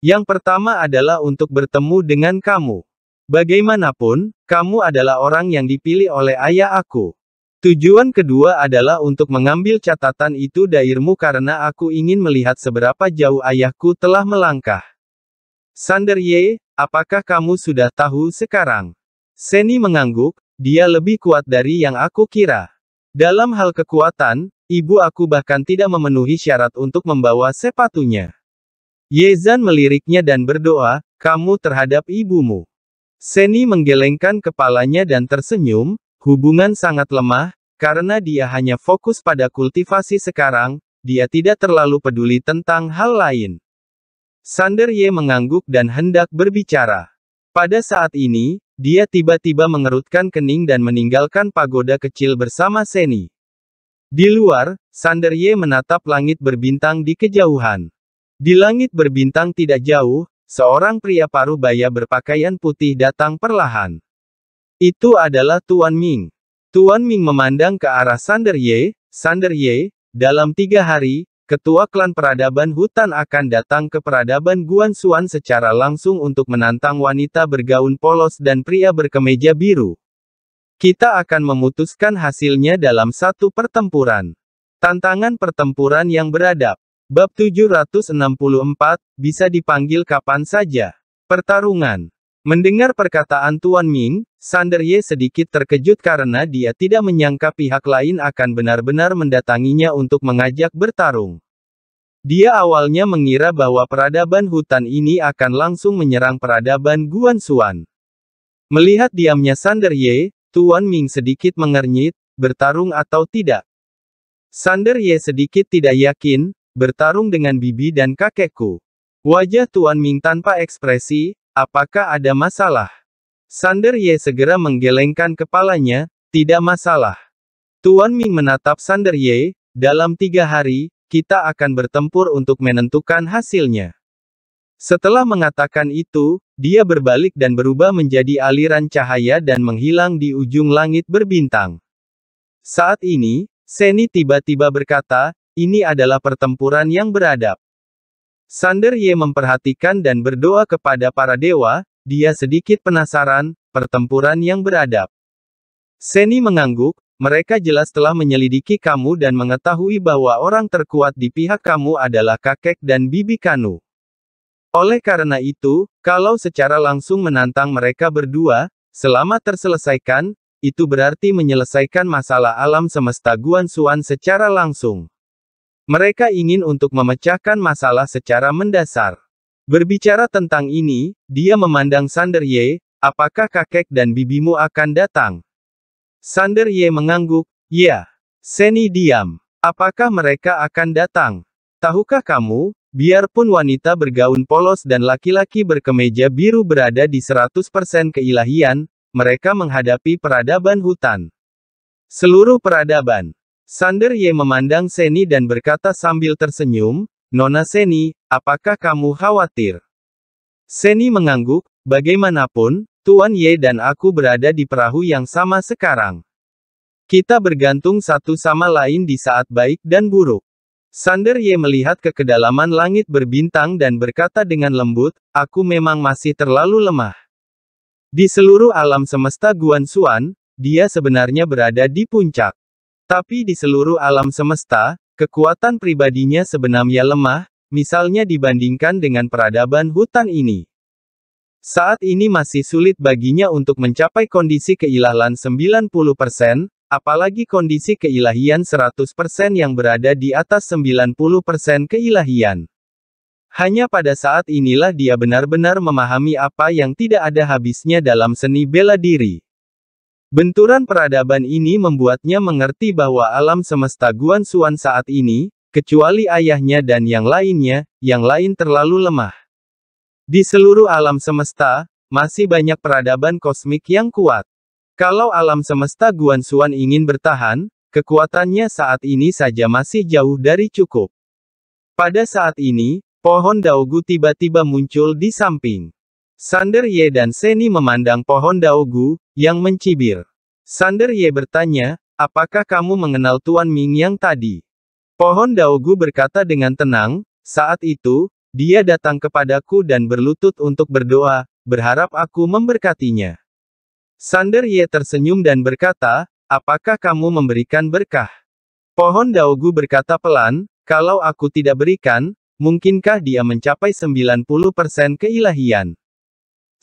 Yang pertama adalah untuk bertemu dengan kamu. Bagaimanapun, kamu adalah orang yang dipilih oleh ayah aku. Tujuan kedua adalah untuk mengambil catatan itu dairmu karena aku ingin melihat seberapa jauh ayahku telah melangkah. Sander Ye, apakah kamu sudah tahu sekarang? Seni mengangguk, dia lebih kuat dari yang aku kira. Dalam hal kekuatan, ibu aku bahkan tidak memenuhi syarat untuk membawa sepatunya. Ye Yezan meliriknya dan berdoa, kamu terhadap ibumu. Seni menggelengkan kepalanya dan tersenyum, hubungan sangat lemah, karena dia hanya fokus pada kultivasi sekarang, dia tidak terlalu peduli tentang hal lain. Sander Ye mengangguk dan hendak berbicara. Pada saat ini, dia tiba-tiba mengerutkan kening dan meninggalkan pagoda kecil bersama Seni. Di luar, Sander Ye menatap langit berbintang di kejauhan. Di langit berbintang tidak jauh, seorang pria paruh baya berpakaian putih datang perlahan. Itu adalah Tuan Ming. Tuan Ming memandang ke arah Sander Ye, Sander Ye, dalam tiga hari, Ketua klan peradaban hutan akan datang ke peradaban Guan Suan secara langsung untuk menantang wanita bergaun polos dan pria berkemeja biru. Kita akan memutuskan hasilnya dalam satu pertempuran. Tantangan pertempuran yang beradab. Bab 764, bisa dipanggil kapan saja. Pertarungan. Mendengar perkataan Tuan Ming, Sander Ye sedikit terkejut karena dia tidak menyangka pihak lain akan benar-benar mendatanginya untuk mengajak bertarung. Dia awalnya mengira bahwa peradaban hutan ini akan langsung menyerang peradaban Guan Xuan. Melihat diamnya Sander Ye, Tuan Ming sedikit mengernyit, bertarung atau tidak. Sander Ye sedikit tidak yakin, bertarung dengan bibi dan kakekku. Wajah Tuan Ming tanpa ekspresi, Apakah ada masalah? Sander Ye segera menggelengkan kepalanya, tidak masalah. Tuan Ming menatap Sander Ye, dalam tiga hari, kita akan bertempur untuk menentukan hasilnya. Setelah mengatakan itu, dia berbalik dan berubah menjadi aliran cahaya dan menghilang di ujung langit berbintang. Saat ini, Seni tiba-tiba berkata, ini adalah pertempuran yang beradab. Sander Ye memperhatikan dan berdoa kepada para dewa, dia sedikit penasaran, pertempuran yang beradab. Seni mengangguk, mereka jelas telah menyelidiki kamu dan mengetahui bahwa orang terkuat di pihak kamu adalah kakek dan bibi Kanu. Oleh karena itu, kalau secara langsung menantang mereka berdua, selama terselesaikan, itu berarti menyelesaikan masalah alam semesta Guan Suan secara langsung. Mereka ingin untuk memecahkan masalah secara mendasar. Berbicara tentang ini, dia memandang Sander Ye, apakah kakek dan bibimu akan datang? Sander Ye mengangguk, ya. Seni diam. Apakah mereka akan datang? Tahukah kamu, biarpun wanita bergaun polos dan laki-laki berkemeja biru berada di 100% keilahian, mereka menghadapi peradaban hutan. Seluruh peradaban, Sander Ye memandang Seni dan berkata sambil tersenyum, Nona Seni, apakah kamu khawatir? Seni mengangguk, bagaimanapun, Tuan Ye dan aku berada di perahu yang sama sekarang. Kita bergantung satu sama lain di saat baik dan buruk. Sander Ye melihat ke kedalaman langit berbintang dan berkata dengan lembut, aku memang masih terlalu lemah. Di seluruh alam semesta Guan Suan, dia sebenarnya berada di puncak. Tapi di seluruh alam semesta, kekuatan pribadinya sebenarnya lemah, misalnya dibandingkan dengan peradaban hutan ini. Saat ini masih sulit baginya untuk mencapai kondisi keilahan 90%, apalagi kondisi keilahian 100% yang berada di atas 90% keilahian. Hanya pada saat inilah dia benar-benar memahami apa yang tidak ada habisnya dalam seni bela diri. Benturan peradaban ini membuatnya mengerti bahwa alam semesta Guan Suan saat ini, kecuali ayahnya dan yang lainnya, yang lain terlalu lemah. Di seluruh alam semesta, masih banyak peradaban kosmik yang kuat. Kalau alam semesta Guan Suan ingin bertahan, kekuatannya saat ini saja masih jauh dari cukup. Pada saat ini, pohon daugu tiba-tiba muncul di samping. Sander Ye dan Seni memandang pohon daogu, yang mencibir. Sander Ye bertanya, apakah kamu mengenal Tuan Ming yang tadi? Pohon daogu berkata dengan tenang, saat itu, dia datang kepadaku dan berlutut untuk berdoa, berharap aku memberkatinya. Sander Ye tersenyum dan berkata, apakah kamu memberikan berkah? Pohon daogu berkata pelan, kalau aku tidak berikan, mungkinkah dia mencapai 90% keilahian?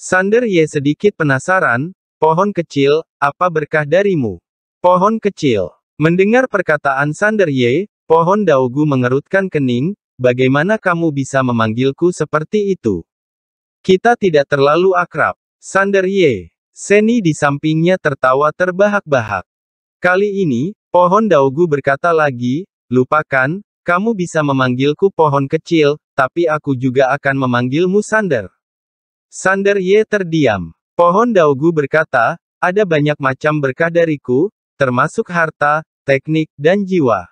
Sander Ye sedikit penasaran, pohon kecil, apa berkah darimu? Pohon kecil. Mendengar perkataan Sander Ye, pohon daugu mengerutkan kening, bagaimana kamu bisa memanggilku seperti itu? Kita tidak terlalu akrab. Sander Ye. Seni di sampingnya tertawa terbahak-bahak. Kali ini, pohon daugu berkata lagi, lupakan, kamu bisa memanggilku pohon kecil, tapi aku juga akan memanggilmu Sander. Sander Ye terdiam. Pohon Daugu berkata, ada banyak macam berkah dariku, termasuk harta, teknik, dan jiwa.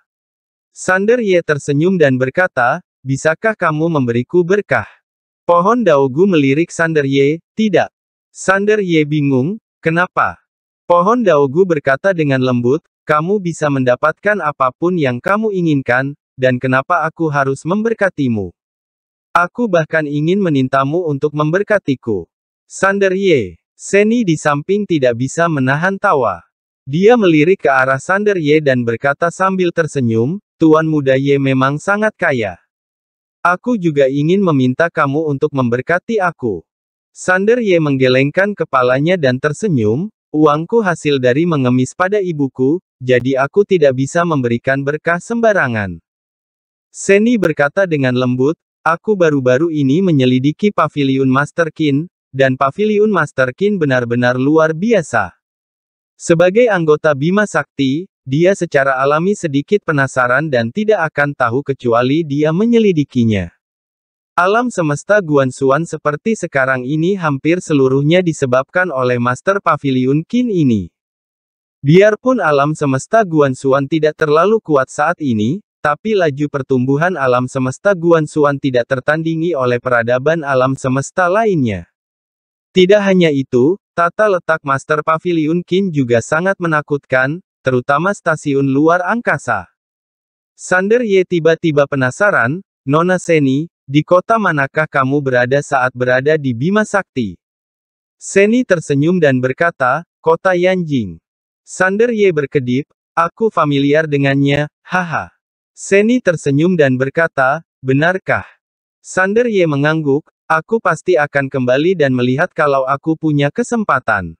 Sander Ye tersenyum dan berkata, bisakah kamu memberiku berkah? Pohon Daugu melirik Sander Ye, tidak. Sander Ye bingung, kenapa? Pohon Daugu berkata dengan lembut, kamu bisa mendapatkan apapun yang kamu inginkan, dan kenapa aku harus memberkatimu? Aku bahkan ingin menintamu untuk memberkatiku. Sander Ye. Seni di samping tidak bisa menahan tawa. Dia melirik ke arah Sander Ye dan berkata sambil tersenyum, Tuan muda Ye memang sangat kaya. Aku juga ingin meminta kamu untuk memberkati aku. Sander Ye menggelengkan kepalanya dan tersenyum, Uangku hasil dari mengemis pada ibuku, jadi aku tidak bisa memberikan berkah sembarangan. Seni berkata dengan lembut, Aku baru-baru ini menyelidiki Paviliun Master Kin, dan Paviliun Master Kin benar-benar luar biasa. Sebagai anggota Bima Sakti, dia secara alami sedikit penasaran dan tidak akan tahu kecuali dia menyelidikinya. Alam semesta Guan Suan seperti sekarang ini hampir seluruhnya disebabkan oleh Master Paviliun Kin ini. Biarpun alam semesta Guan Suan tidak terlalu kuat saat ini, tapi laju pertumbuhan alam semesta Guansuan tidak tertandingi oleh peradaban alam semesta lainnya. Tidak hanya itu, tata letak Master Pavilion Qin juga sangat menakutkan, terutama stasiun luar angkasa. Sander Ye tiba-tiba penasaran, Nona Seni, di kota manakah kamu berada saat berada di Bima Sakti? Seni tersenyum dan berkata, kota Yanjing. Sander Ye berkedip, aku familiar dengannya, haha. Seni tersenyum dan berkata, benarkah? Sander Ye mengangguk, aku pasti akan kembali dan melihat kalau aku punya kesempatan.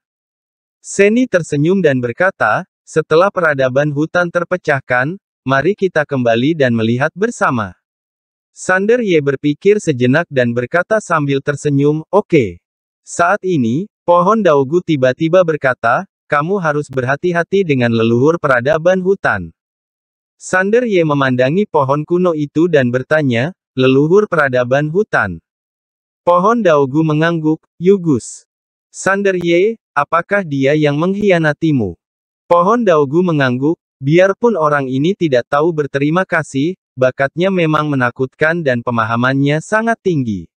Seni tersenyum dan berkata, setelah peradaban hutan terpecahkan, mari kita kembali dan melihat bersama. Sander Ye berpikir sejenak dan berkata sambil tersenyum, oke. Okay. Saat ini, pohon daugu tiba-tiba berkata, kamu harus berhati-hati dengan leluhur peradaban hutan. Sander Ye memandangi pohon kuno itu dan bertanya, leluhur peradaban hutan. Pohon Daogu mengangguk, Yugus. Sander Ye, apakah dia yang mengkhianatimu? Pohon Daogu mengangguk, biarpun orang ini tidak tahu berterima kasih, bakatnya memang menakutkan dan pemahamannya sangat tinggi.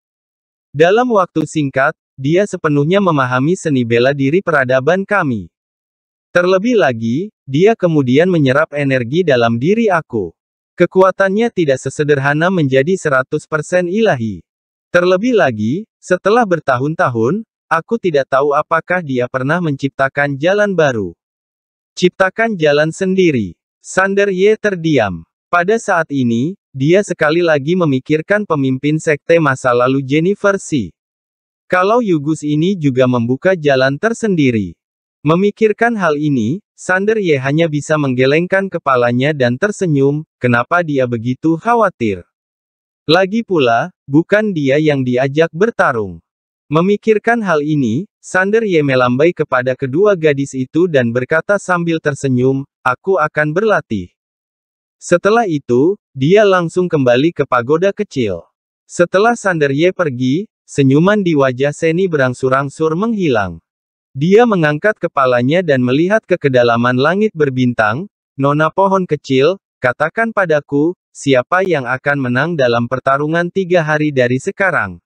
Dalam waktu singkat, dia sepenuhnya memahami seni bela diri peradaban kami. Terlebih lagi, dia kemudian menyerap energi dalam diri aku. Kekuatannya tidak sesederhana menjadi 100% ilahi. Terlebih lagi, setelah bertahun-tahun, aku tidak tahu apakah dia pernah menciptakan jalan baru. Ciptakan jalan sendiri. Sander Ye terdiam. Pada saat ini, dia sekali lagi memikirkan pemimpin sekte masa lalu Jennifer C. Kalau Yugus ini juga membuka jalan tersendiri. Memikirkan hal ini, Sander Ye hanya bisa menggelengkan kepalanya dan tersenyum, kenapa dia begitu khawatir. Lagi pula, bukan dia yang diajak bertarung. Memikirkan hal ini, Sander Ye melambai kepada kedua gadis itu dan berkata sambil tersenyum, aku akan berlatih. Setelah itu, dia langsung kembali ke pagoda kecil. Setelah Sander Ye pergi, senyuman di wajah Seni berangsur-angsur menghilang. Dia mengangkat kepalanya dan melihat ke kedalaman langit berbintang, Nona pohon kecil, katakan padaku, siapa yang akan menang dalam pertarungan tiga hari dari sekarang.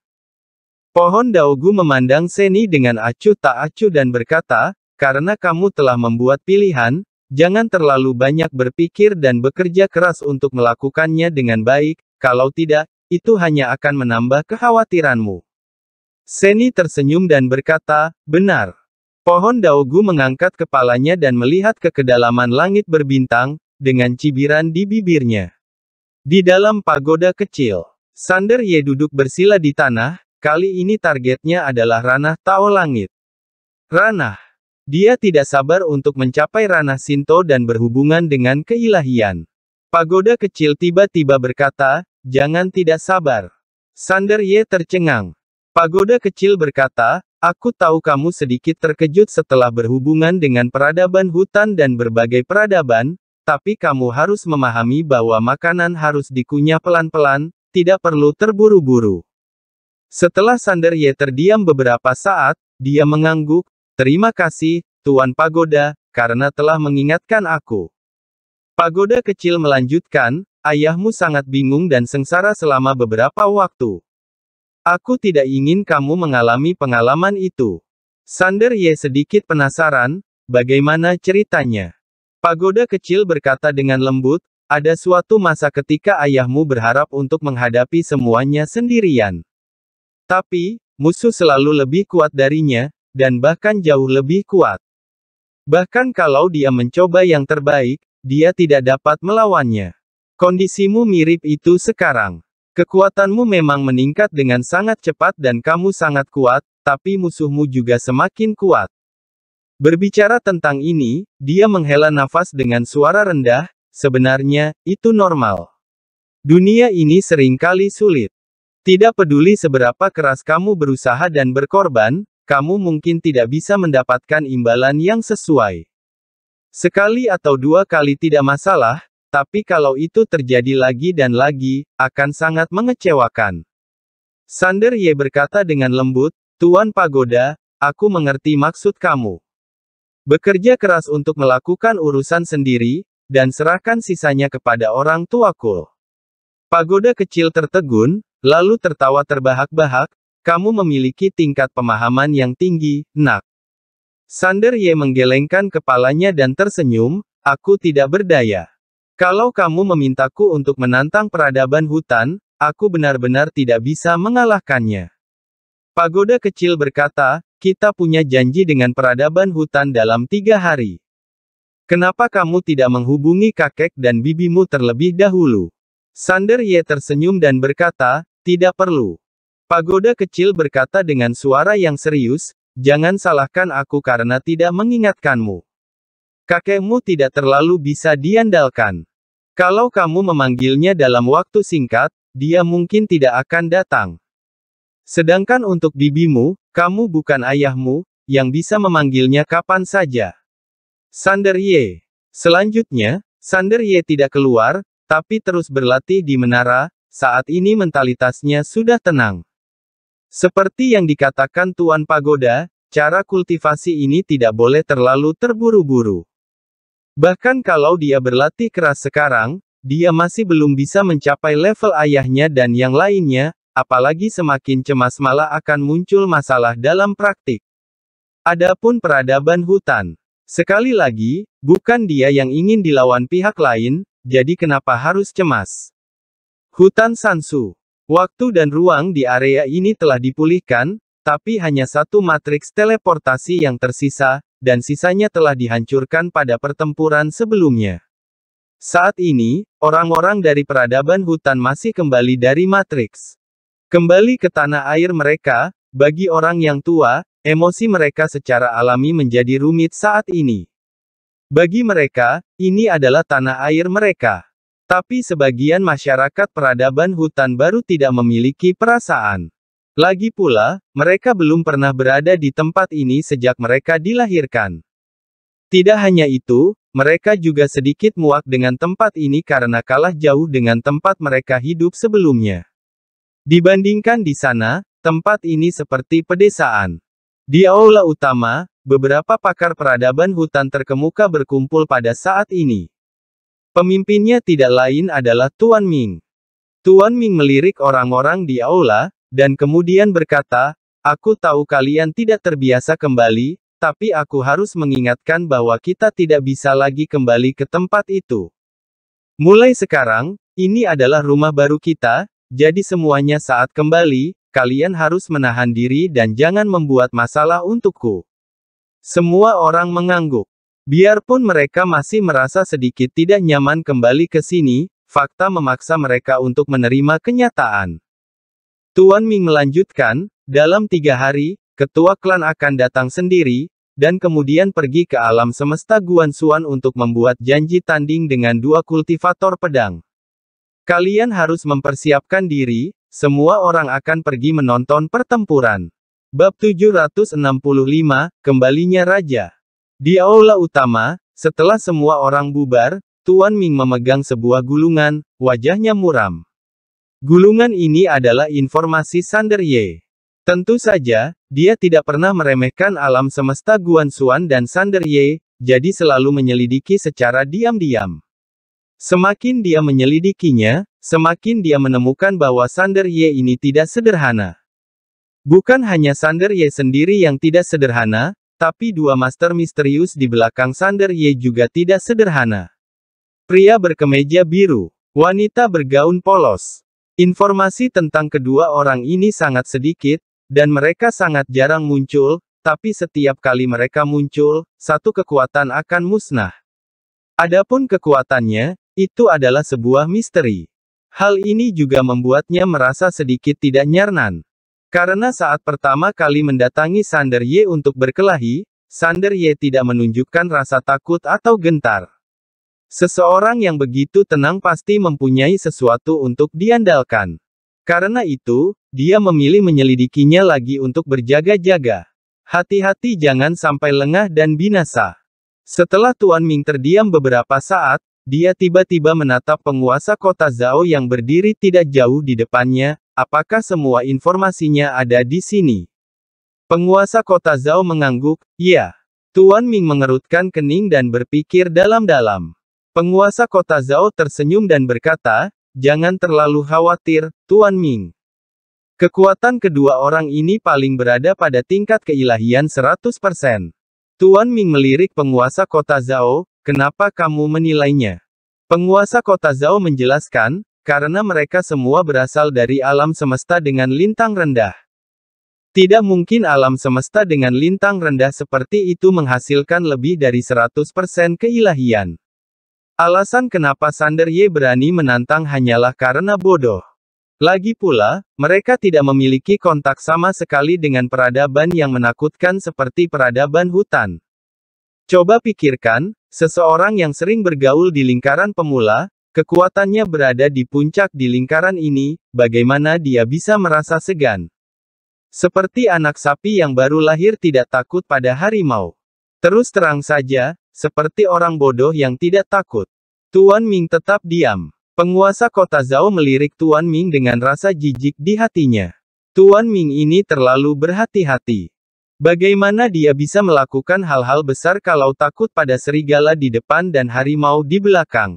Pohon Daugu memandang Seni dengan acuh tak acuh dan berkata, karena kamu telah membuat pilihan, jangan terlalu banyak berpikir dan bekerja keras untuk melakukannya dengan baik, kalau tidak, itu hanya akan menambah kekhawatiranmu. Seni tersenyum dan berkata, benar. Pohon Daogu mengangkat kepalanya dan melihat ke kedalaman langit berbintang, dengan cibiran di bibirnya. Di dalam pagoda kecil, Sander Ye duduk bersila di tanah, kali ini targetnya adalah ranah Tao Langit. Ranah. Dia tidak sabar untuk mencapai ranah Sinto dan berhubungan dengan keilahian. Pagoda kecil tiba-tiba berkata, jangan tidak sabar. Sander Ye tercengang. Pagoda kecil berkata, Aku tahu kamu sedikit terkejut setelah berhubungan dengan peradaban hutan dan berbagai peradaban, tapi kamu harus memahami bahwa makanan harus dikunyah pelan-pelan, tidak perlu terburu-buru. Setelah Sander Ye terdiam beberapa saat, dia mengangguk, terima kasih, Tuan Pagoda, karena telah mengingatkan aku. Pagoda kecil melanjutkan, ayahmu sangat bingung dan sengsara selama beberapa waktu. Aku tidak ingin kamu mengalami pengalaman itu. Sander Ye sedikit penasaran, bagaimana ceritanya. Pagoda kecil berkata dengan lembut, ada suatu masa ketika ayahmu berharap untuk menghadapi semuanya sendirian. Tapi, musuh selalu lebih kuat darinya, dan bahkan jauh lebih kuat. Bahkan kalau dia mencoba yang terbaik, dia tidak dapat melawannya. Kondisimu mirip itu sekarang. Kekuatanmu memang meningkat dengan sangat cepat dan kamu sangat kuat, tapi musuhmu juga semakin kuat. Berbicara tentang ini, dia menghela nafas dengan suara rendah, sebenarnya, itu normal. Dunia ini seringkali sulit. Tidak peduli seberapa keras kamu berusaha dan berkorban, kamu mungkin tidak bisa mendapatkan imbalan yang sesuai. Sekali atau dua kali tidak masalah, tapi kalau itu terjadi lagi dan lagi, akan sangat mengecewakan. Sander Ye berkata dengan lembut, Tuan Pagoda, aku mengerti maksud kamu. Bekerja keras untuk melakukan urusan sendiri, dan serahkan sisanya kepada orang tuaku. Pagoda kecil tertegun, lalu tertawa terbahak-bahak, kamu memiliki tingkat pemahaman yang tinggi, nak. Sander Ye menggelengkan kepalanya dan tersenyum, aku tidak berdaya. Kalau kamu memintaku untuk menantang peradaban hutan, aku benar-benar tidak bisa mengalahkannya. Pagoda kecil berkata, kita punya janji dengan peradaban hutan dalam tiga hari. Kenapa kamu tidak menghubungi kakek dan bibimu terlebih dahulu? Sander Ye tersenyum dan berkata, tidak perlu. Pagoda kecil berkata dengan suara yang serius, jangan salahkan aku karena tidak mengingatkanmu. Kakekmu tidak terlalu bisa diandalkan. Kalau kamu memanggilnya dalam waktu singkat, dia mungkin tidak akan datang. Sedangkan untuk bibimu, kamu bukan ayahmu, yang bisa memanggilnya kapan saja. Sander Ye. Selanjutnya, Sander Ye tidak keluar, tapi terus berlatih di menara, saat ini mentalitasnya sudah tenang. Seperti yang dikatakan Tuan Pagoda, cara kultivasi ini tidak boleh terlalu terburu-buru. Bahkan kalau dia berlatih keras sekarang, dia masih belum bisa mencapai level ayahnya dan yang lainnya, apalagi semakin cemas malah akan muncul masalah dalam praktik. Adapun peradaban hutan. Sekali lagi, bukan dia yang ingin dilawan pihak lain, jadi kenapa harus cemas? Hutan Sansu. Waktu dan ruang di area ini telah dipulihkan, tapi hanya satu matriks teleportasi yang tersisa, dan sisanya telah dihancurkan pada pertempuran sebelumnya. Saat ini, orang-orang dari peradaban hutan masih kembali dari Matrix. Kembali ke tanah air mereka, bagi orang yang tua, emosi mereka secara alami menjadi rumit saat ini. Bagi mereka, ini adalah tanah air mereka. Tapi sebagian masyarakat peradaban hutan baru tidak memiliki perasaan. Lagi pula, mereka belum pernah berada di tempat ini sejak mereka dilahirkan. Tidak hanya itu, mereka juga sedikit muak dengan tempat ini karena kalah jauh dengan tempat mereka hidup sebelumnya. Dibandingkan di sana, tempat ini seperti pedesaan. Di aula utama, beberapa pakar peradaban hutan terkemuka berkumpul pada saat ini. Pemimpinnya tidak lain adalah Tuan Ming. Tuan Ming melirik orang-orang di aula, dan kemudian berkata, Aku tahu kalian tidak terbiasa kembali, tapi aku harus mengingatkan bahwa kita tidak bisa lagi kembali ke tempat itu. Mulai sekarang, ini adalah rumah baru kita, jadi semuanya saat kembali, kalian harus menahan diri dan jangan membuat masalah untukku. Semua orang mengangguk. Biarpun mereka masih merasa sedikit tidak nyaman kembali ke sini, fakta memaksa mereka untuk menerima kenyataan. Tuan Ming melanjutkan, dalam tiga hari, ketua klan akan datang sendiri, dan kemudian pergi ke alam semesta Guan Suan untuk membuat janji tanding dengan dua kultivator pedang. Kalian harus mempersiapkan diri, semua orang akan pergi menonton pertempuran. Bab 765, Kembalinya Raja. Di aula utama, setelah semua orang bubar, Tuan Ming memegang sebuah gulungan, wajahnya muram. Gulungan ini adalah informasi Sander Ye. Tentu saja, dia tidak pernah meremehkan alam semesta Guan Xuan dan Sander Ye, jadi selalu menyelidiki secara diam-diam. Semakin dia menyelidikinya, semakin dia menemukan bahwa Sander Ye ini tidak sederhana. Bukan hanya Sander Ye sendiri yang tidak sederhana, tapi dua master misterius di belakang Sander Ye juga tidak sederhana. Pria berkemeja biru, wanita bergaun polos, Informasi tentang kedua orang ini sangat sedikit, dan mereka sangat jarang muncul, tapi setiap kali mereka muncul, satu kekuatan akan musnah. Adapun kekuatannya, itu adalah sebuah misteri. Hal ini juga membuatnya merasa sedikit tidak nyernan. Karena saat pertama kali mendatangi Sander Ye untuk berkelahi, Sander Ye tidak menunjukkan rasa takut atau gentar. Seseorang yang begitu tenang pasti mempunyai sesuatu untuk diandalkan. Karena itu, dia memilih menyelidikinya lagi untuk berjaga-jaga. Hati-hati jangan sampai lengah dan binasa. Setelah Tuan Ming terdiam beberapa saat, dia tiba-tiba menatap penguasa kota Zhao yang berdiri tidak jauh di depannya, apakah semua informasinya ada di sini? Penguasa kota Zhao mengangguk, ya. Tuan Ming mengerutkan kening dan berpikir dalam-dalam. Penguasa kota Zhao tersenyum dan berkata, jangan terlalu khawatir, Tuan Ming. Kekuatan kedua orang ini paling berada pada tingkat keilahian 100%. Tuan Ming melirik penguasa kota Zhao, kenapa kamu menilainya? Penguasa kota Zhao menjelaskan, karena mereka semua berasal dari alam semesta dengan lintang rendah. Tidak mungkin alam semesta dengan lintang rendah seperti itu menghasilkan lebih dari 100% keilahian. Alasan kenapa Sander Y berani menantang hanyalah karena bodoh. Lagi pula, mereka tidak memiliki kontak sama sekali dengan peradaban yang menakutkan seperti peradaban hutan. Coba pikirkan, seseorang yang sering bergaul di lingkaran pemula, kekuatannya berada di puncak di lingkaran ini, bagaimana dia bisa merasa segan? Seperti anak sapi yang baru lahir tidak takut pada harimau. Terus terang saja, seperti orang bodoh yang tidak takut. Tuan Ming tetap diam. Penguasa kota Zhao melirik Tuan Ming dengan rasa jijik di hatinya. Tuan Ming ini terlalu berhati-hati. Bagaimana dia bisa melakukan hal-hal besar kalau takut pada serigala di depan dan harimau di belakang?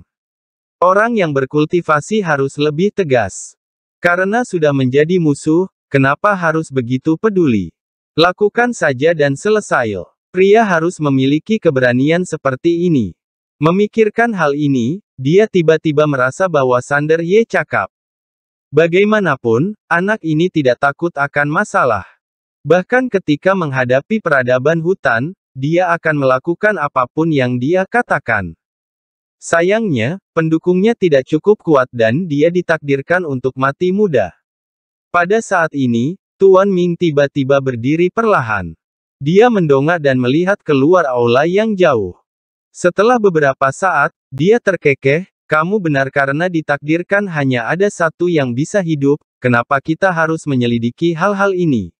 Orang yang berkultivasi harus lebih tegas. Karena sudah menjadi musuh, kenapa harus begitu peduli? Lakukan saja dan selesai. Pria harus memiliki keberanian seperti ini. Memikirkan hal ini, dia tiba-tiba merasa bahwa Sander Ye cakap. Bagaimanapun, anak ini tidak takut akan masalah. Bahkan ketika menghadapi peradaban hutan, dia akan melakukan apapun yang dia katakan. Sayangnya, pendukungnya tidak cukup kuat dan dia ditakdirkan untuk mati muda. Pada saat ini, Tuan Ming tiba-tiba berdiri perlahan. Dia mendongak dan melihat keluar aula yang jauh. Setelah beberapa saat, dia terkekeh, kamu benar karena ditakdirkan hanya ada satu yang bisa hidup, kenapa kita harus menyelidiki hal-hal ini?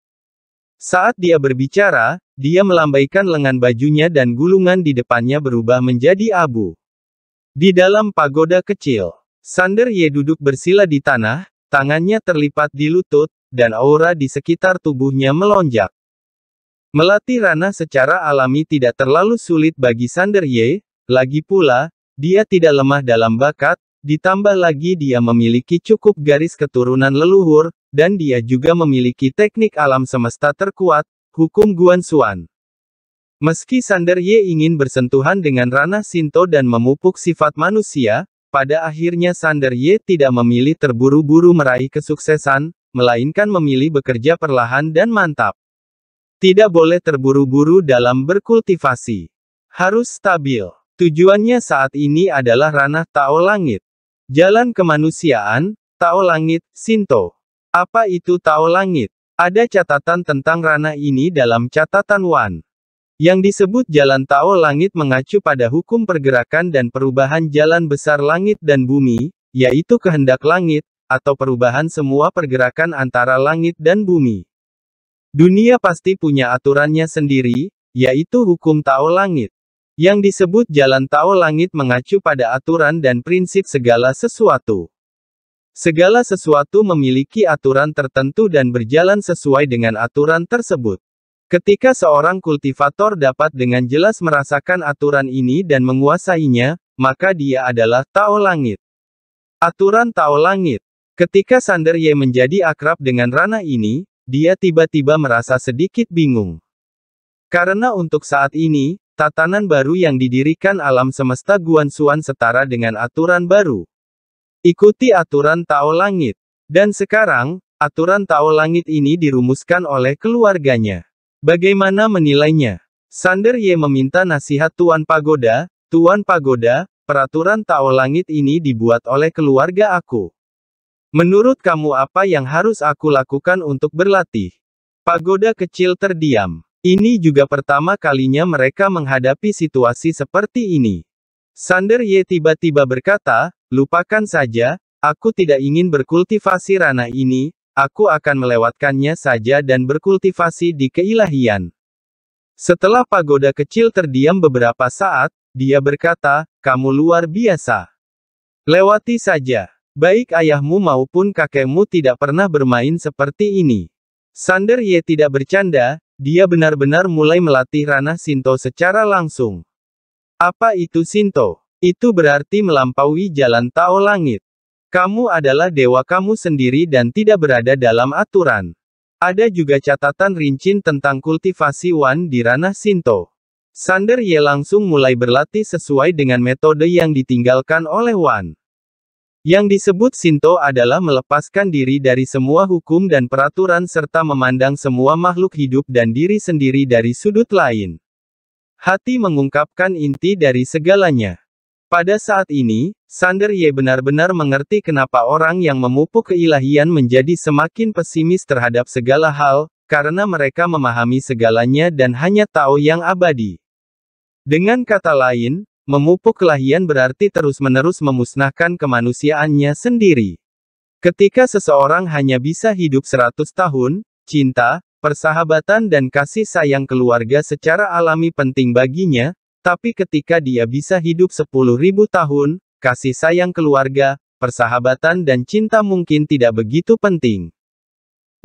Saat dia berbicara, dia melambaikan lengan bajunya dan gulungan di depannya berubah menjadi abu. Di dalam pagoda kecil, Sander Ye duduk bersila di tanah, tangannya terlipat di lutut, dan aura di sekitar tubuhnya melonjak. Melatih Rana secara alami tidak terlalu sulit bagi Sander Ye, lagi pula, dia tidak lemah dalam bakat, ditambah lagi dia memiliki cukup garis keturunan leluhur, dan dia juga memiliki teknik alam semesta terkuat, hukum Guan Suan. Meski Sander Ye ingin bersentuhan dengan Rana Sinto dan memupuk sifat manusia, pada akhirnya Sander Ye tidak memilih terburu-buru meraih kesuksesan, melainkan memilih bekerja perlahan dan mantap. Tidak boleh terburu-buru dalam berkultivasi. Harus stabil. Tujuannya saat ini adalah ranah Tao Langit. Jalan kemanusiaan, Tao Langit, Sinto. Apa itu Tao Langit? Ada catatan tentang ranah ini dalam catatan Wan. Yang disebut jalan Tao Langit mengacu pada hukum pergerakan dan perubahan jalan besar langit dan bumi, yaitu kehendak langit, atau perubahan semua pergerakan antara langit dan bumi. Dunia pasti punya aturannya sendiri, yaitu hukum Tao Langit. Yang disebut jalan Tao Langit mengacu pada aturan dan prinsip segala sesuatu. Segala sesuatu memiliki aturan tertentu dan berjalan sesuai dengan aturan tersebut. Ketika seorang kultivator dapat dengan jelas merasakan aturan ini dan menguasainya, maka dia adalah Tao Langit. Aturan Tao Langit Ketika Sander Ye menjadi akrab dengan ranah ini, dia tiba-tiba merasa sedikit bingung. Karena untuk saat ini, tatanan baru yang didirikan alam semesta Guan Suan setara dengan aturan baru. Ikuti aturan Tao Langit. Dan sekarang, aturan Tao Langit ini dirumuskan oleh keluarganya. Bagaimana menilainya? Sander Ye meminta nasihat Tuan Pagoda, Tuan Pagoda, peraturan Tao Langit ini dibuat oleh keluarga aku. Menurut kamu apa yang harus aku lakukan untuk berlatih? Pagoda kecil terdiam. Ini juga pertama kalinya mereka menghadapi situasi seperti ini. Sander Ye tiba-tiba berkata, lupakan saja, aku tidak ingin berkultivasi ranah ini, aku akan melewatkannya saja dan berkultivasi di keilahian. Setelah pagoda kecil terdiam beberapa saat, dia berkata, kamu luar biasa. Lewati saja. Baik ayahmu maupun kakekmu tidak pernah bermain seperti ini. Sander Ye tidak bercanda, dia benar-benar mulai melatih ranah Sinto secara langsung. Apa itu Sinto? Itu berarti melampaui jalan Tao Langit. Kamu adalah dewa kamu sendiri dan tidak berada dalam aturan. Ada juga catatan rincin tentang kultivasi Wan di ranah Sinto. Sander Ye langsung mulai berlatih sesuai dengan metode yang ditinggalkan oleh Wan. Yang disebut Sinto adalah melepaskan diri dari semua hukum dan peraturan serta memandang semua makhluk hidup dan diri sendiri dari sudut lain. Hati mengungkapkan inti dari segalanya. Pada saat ini, Sander Ye benar-benar mengerti kenapa orang yang memupuk keilahian menjadi semakin pesimis terhadap segala hal, karena mereka memahami segalanya dan hanya tahu yang abadi. Dengan kata lain, Memupuk kelahian berarti terus-menerus memusnahkan kemanusiaannya sendiri. Ketika seseorang hanya bisa hidup 100 tahun, cinta, persahabatan dan kasih sayang keluarga secara alami penting baginya, tapi ketika dia bisa hidup 10.000 tahun, kasih sayang keluarga, persahabatan dan cinta mungkin tidak begitu penting.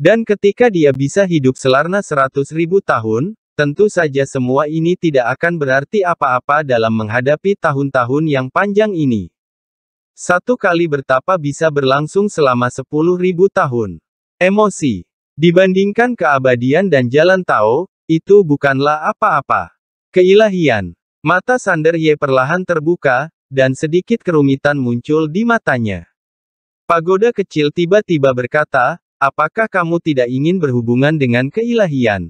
Dan ketika dia bisa hidup selarna 100.000 tahun, Tentu saja semua ini tidak akan berarti apa-apa dalam menghadapi tahun-tahun yang panjang ini. Satu kali bertapa bisa berlangsung selama 10.000 tahun. Emosi. Dibandingkan keabadian dan jalan Tao, itu bukanlah apa-apa. Keilahian. Mata Sander Ye perlahan terbuka, dan sedikit kerumitan muncul di matanya. Pagoda kecil tiba-tiba berkata, apakah kamu tidak ingin berhubungan dengan keilahian?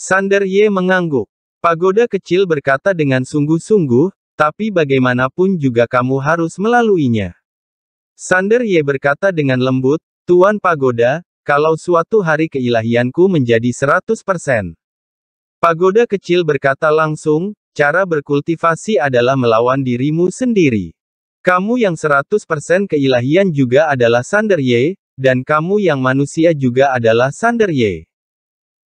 Sander Ye mengangguk. Pagoda kecil berkata dengan sungguh-sungguh, tapi bagaimanapun juga kamu harus melaluinya. Sander Ye berkata dengan lembut, Tuan Pagoda, kalau suatu hari keilahianku menjadi 100%. Pagoda kecil berkata langsung, cara berkultivasi adalah melawan dirimu sendiri. Kamu yang 100% keilahian juga adalah Sander Ye, dan kamu yang manusia juga adalah Sander Ye.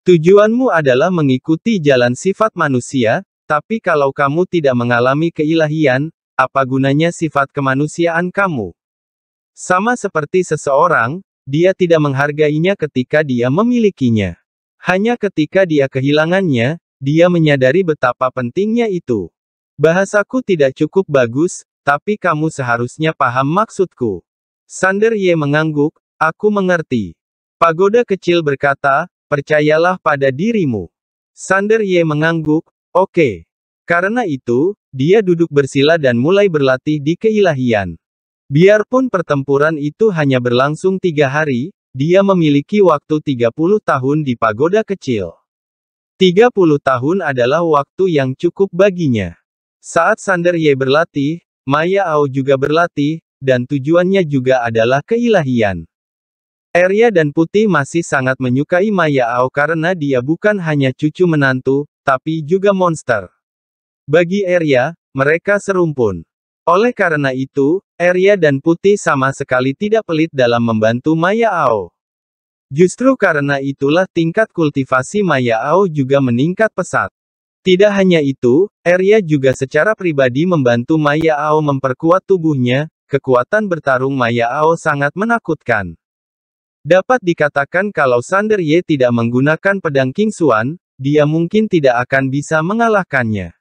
Tujuanmu adalah mengikuti jalan sifat manusia, tapi kalau kamu tidak mengalami keilahian, apa gunanya sifat kemanusiaan kamu? Sama seperti seseorang, dia tidak menghargainya ketika dia memilikinya. Hanya ketika dia kehilangannya, dia menyadari betapa pentingnya itu. Bahasaku tidak cukup bagus, tapi kamu seharusnya paham maksudku. Sander Ye mengangguk, aku mengerti. Pagoda kecil berkata, percayalah pada dirimu. Sander Ye mengangguk, oke. Okay. Karena itu, dia duduk bersila dan mulai berlatih di keilahian. Biarpun pertempuran itu hanya berlangsung tiga hari, dia memiliki waktu 30 tahun di pagoda kecil. 30 tahun adalah waktu yang cukup baginya. Saat Sander Ye berlatih, Maya Ao juga berlatih, dan tujuannya juga adalah keilahian. Arya dan Putih masih sangat menyukai Maya Ao karena dia bukan hanya cucu menantu, tapi juga monster. Bagi Arya, mereka serumpun. Oleh karena itu, Arya dan Putih sama sekali tidak pelit dalam membantu Maya Ao. Justru karena itulah tingkat kultivasi Maya Ao juga meningkat pesat. Tidak hanya itu, Arya juga secara pribadi membantu Maya Ao memperkuat tubuhnya, kekuatan bertarung Maya Ao sangat menakutkan. Dapat dikatakan kalau Sander Ye tidak menggunakan pedang King Xuan, dia mungkin tidak akan bisa mengalahkannya.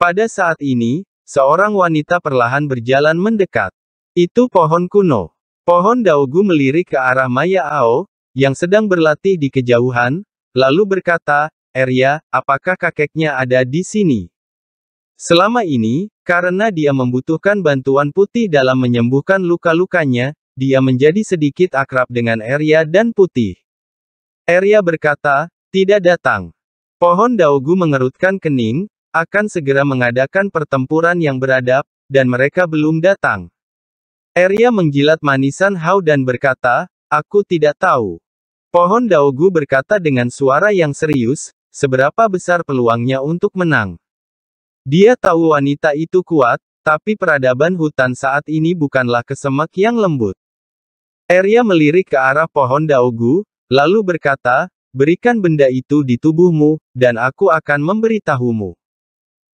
Pada saat ini, seorang wanita perlahan berjalan mendekat. Itu pohon kuno. Pohon Daogu melirik ke arah Maya Ao, yang sedang berlatih di kejauhan, lalu berkata, Erya, apakah kakeknya ada di sini? Selama ini, karena dia membutuhkan bantuan putih dalam menyembuhkan luka-lukanya, dia menjadi sedikit akrab dengan Arya dan Putih. Arya berkata, tidak datang. Pohon Daugu mengerutkan kening, akan segera mengadakan pertempuran yang beradab, dan mereka belum datang. Arya menjilat manisan hau dan berkata, aku tidak tahu. Pohon Daugu berkata dengan suara yang serius, seberapa besar peluangnya untuk menang. Dia tahu wanita itu kuat, tapi peradaban hutan saat ini bukanlah kesemek yang lembut. Arya melirik ke arah pohon daugu, lalu berkata, berikan benda itu di tubuhmu, dan aku akan memberitahumu.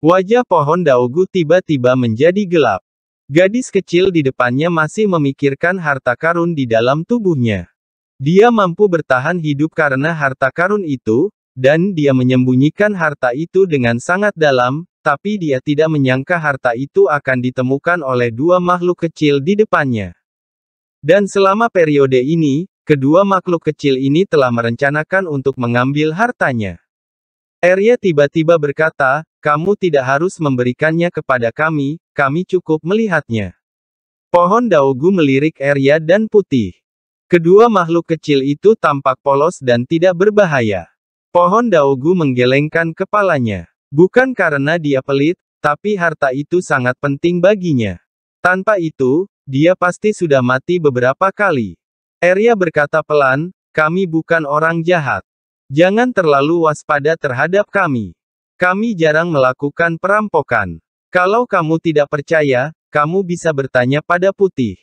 Wajah pohon daugu tiba-tiba menjadi gelap. Gadis kecil di depannya masih memikirkan harta karun di dalam tubuhnya. Dia mampu bertahan hidup karena harta karun itu, dan dia menyembunyikan harta itu dengan sangat dalam, tapi dia tidak menyangka harta itu akan ditemukan oleh dua makhluk kecil di depannya. Dan selama periode ini, kedua makhluk kecil ini telah merencanakan untuk mengambil hartanya. Arya tiba-tiba berkata, kamu tidak harus memberikannya kepada kami, kami cukup melihatnya. Pohon daugu melirik Arya dan putih. Kedua makhluk kecil itu tampak polos dan tidak berbahaya. Pohon daugu menggelengkan kepalanya. Bukan karena dia pelit, tapi harta itu sangat penting baginya. Tanpa itu, dia pasti sudah mati beberapa kali. Arya berkata pelan, kami bukan orang jahat. Jangan terlalu waspada terhadap kami. Kami jarang melakukan perampokan. Kalau kamu tidak percaya, kamu bisa bertanya pada Putih.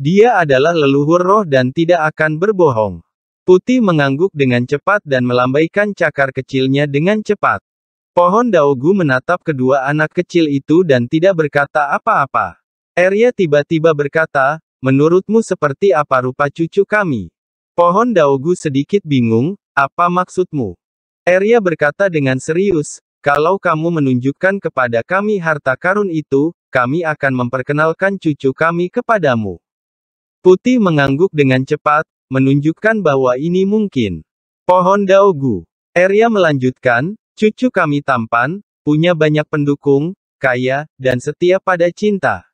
Dia adalah leluhur roh dan tidak akan berbohong. Putih mengangguk dengan cepat dan melambaikan cakar kecilnya dengan cepat. Pohon Daogu menatap kedua anak kecil itu dan tidak berkata apa-apa. Arya tiba-tiba berkata, menurutmu seperti apa rupa cucu kami? Pohon Daogu sedikit bingung, apa maksudmu? Arya berkata dengan serius, kalau kamu menunjukkan kepada kami harta karun itu, kami akan memperkenalkan cucu kami kepadamu. Putih mengangguk dengan cepat, menunjukkan bahwa ini mungkin. Pohon Daogu. Arya melanjutkan, cucu kami tampan, punya banyak pendukung, kaya, dan setia pada cinta.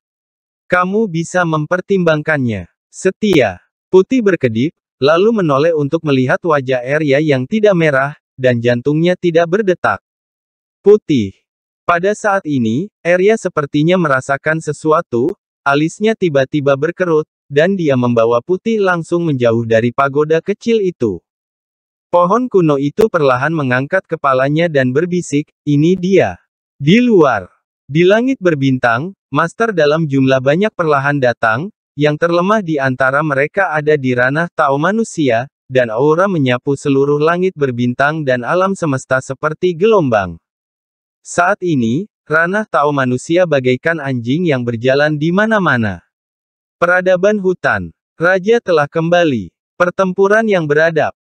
Kamu bisa mempertimbangkannya. Setia. Putih berkedip, lalu menoleh untuk melihat wajah Arya yang tidak merah, dan jantungnya tidak berdetak. Putih. Pada saat ini, Arya sepertinya merasakan sesuatu, alisnya tiba-tiba berkerut, dan dia membawa putih langsung menjauh dari pagoda kecil itu. Pohon kuno itu perlahan mengangkat kepalanya dan berbisik, ini dia. Di luar, di langit berbintang, Master dalam jumlah banyak perlahan datang, yang terlemah di antara mereka ada di ranah tau manusia, dan aura menyapu seluruh langit berbintang dan alam semesta seperti gelombang. Saat ini, ranah tau manusia bagaikan anjing yang berjalan di mana-mana. Peradaban hutan, raja telah kembali. Pertempuran yang beradab,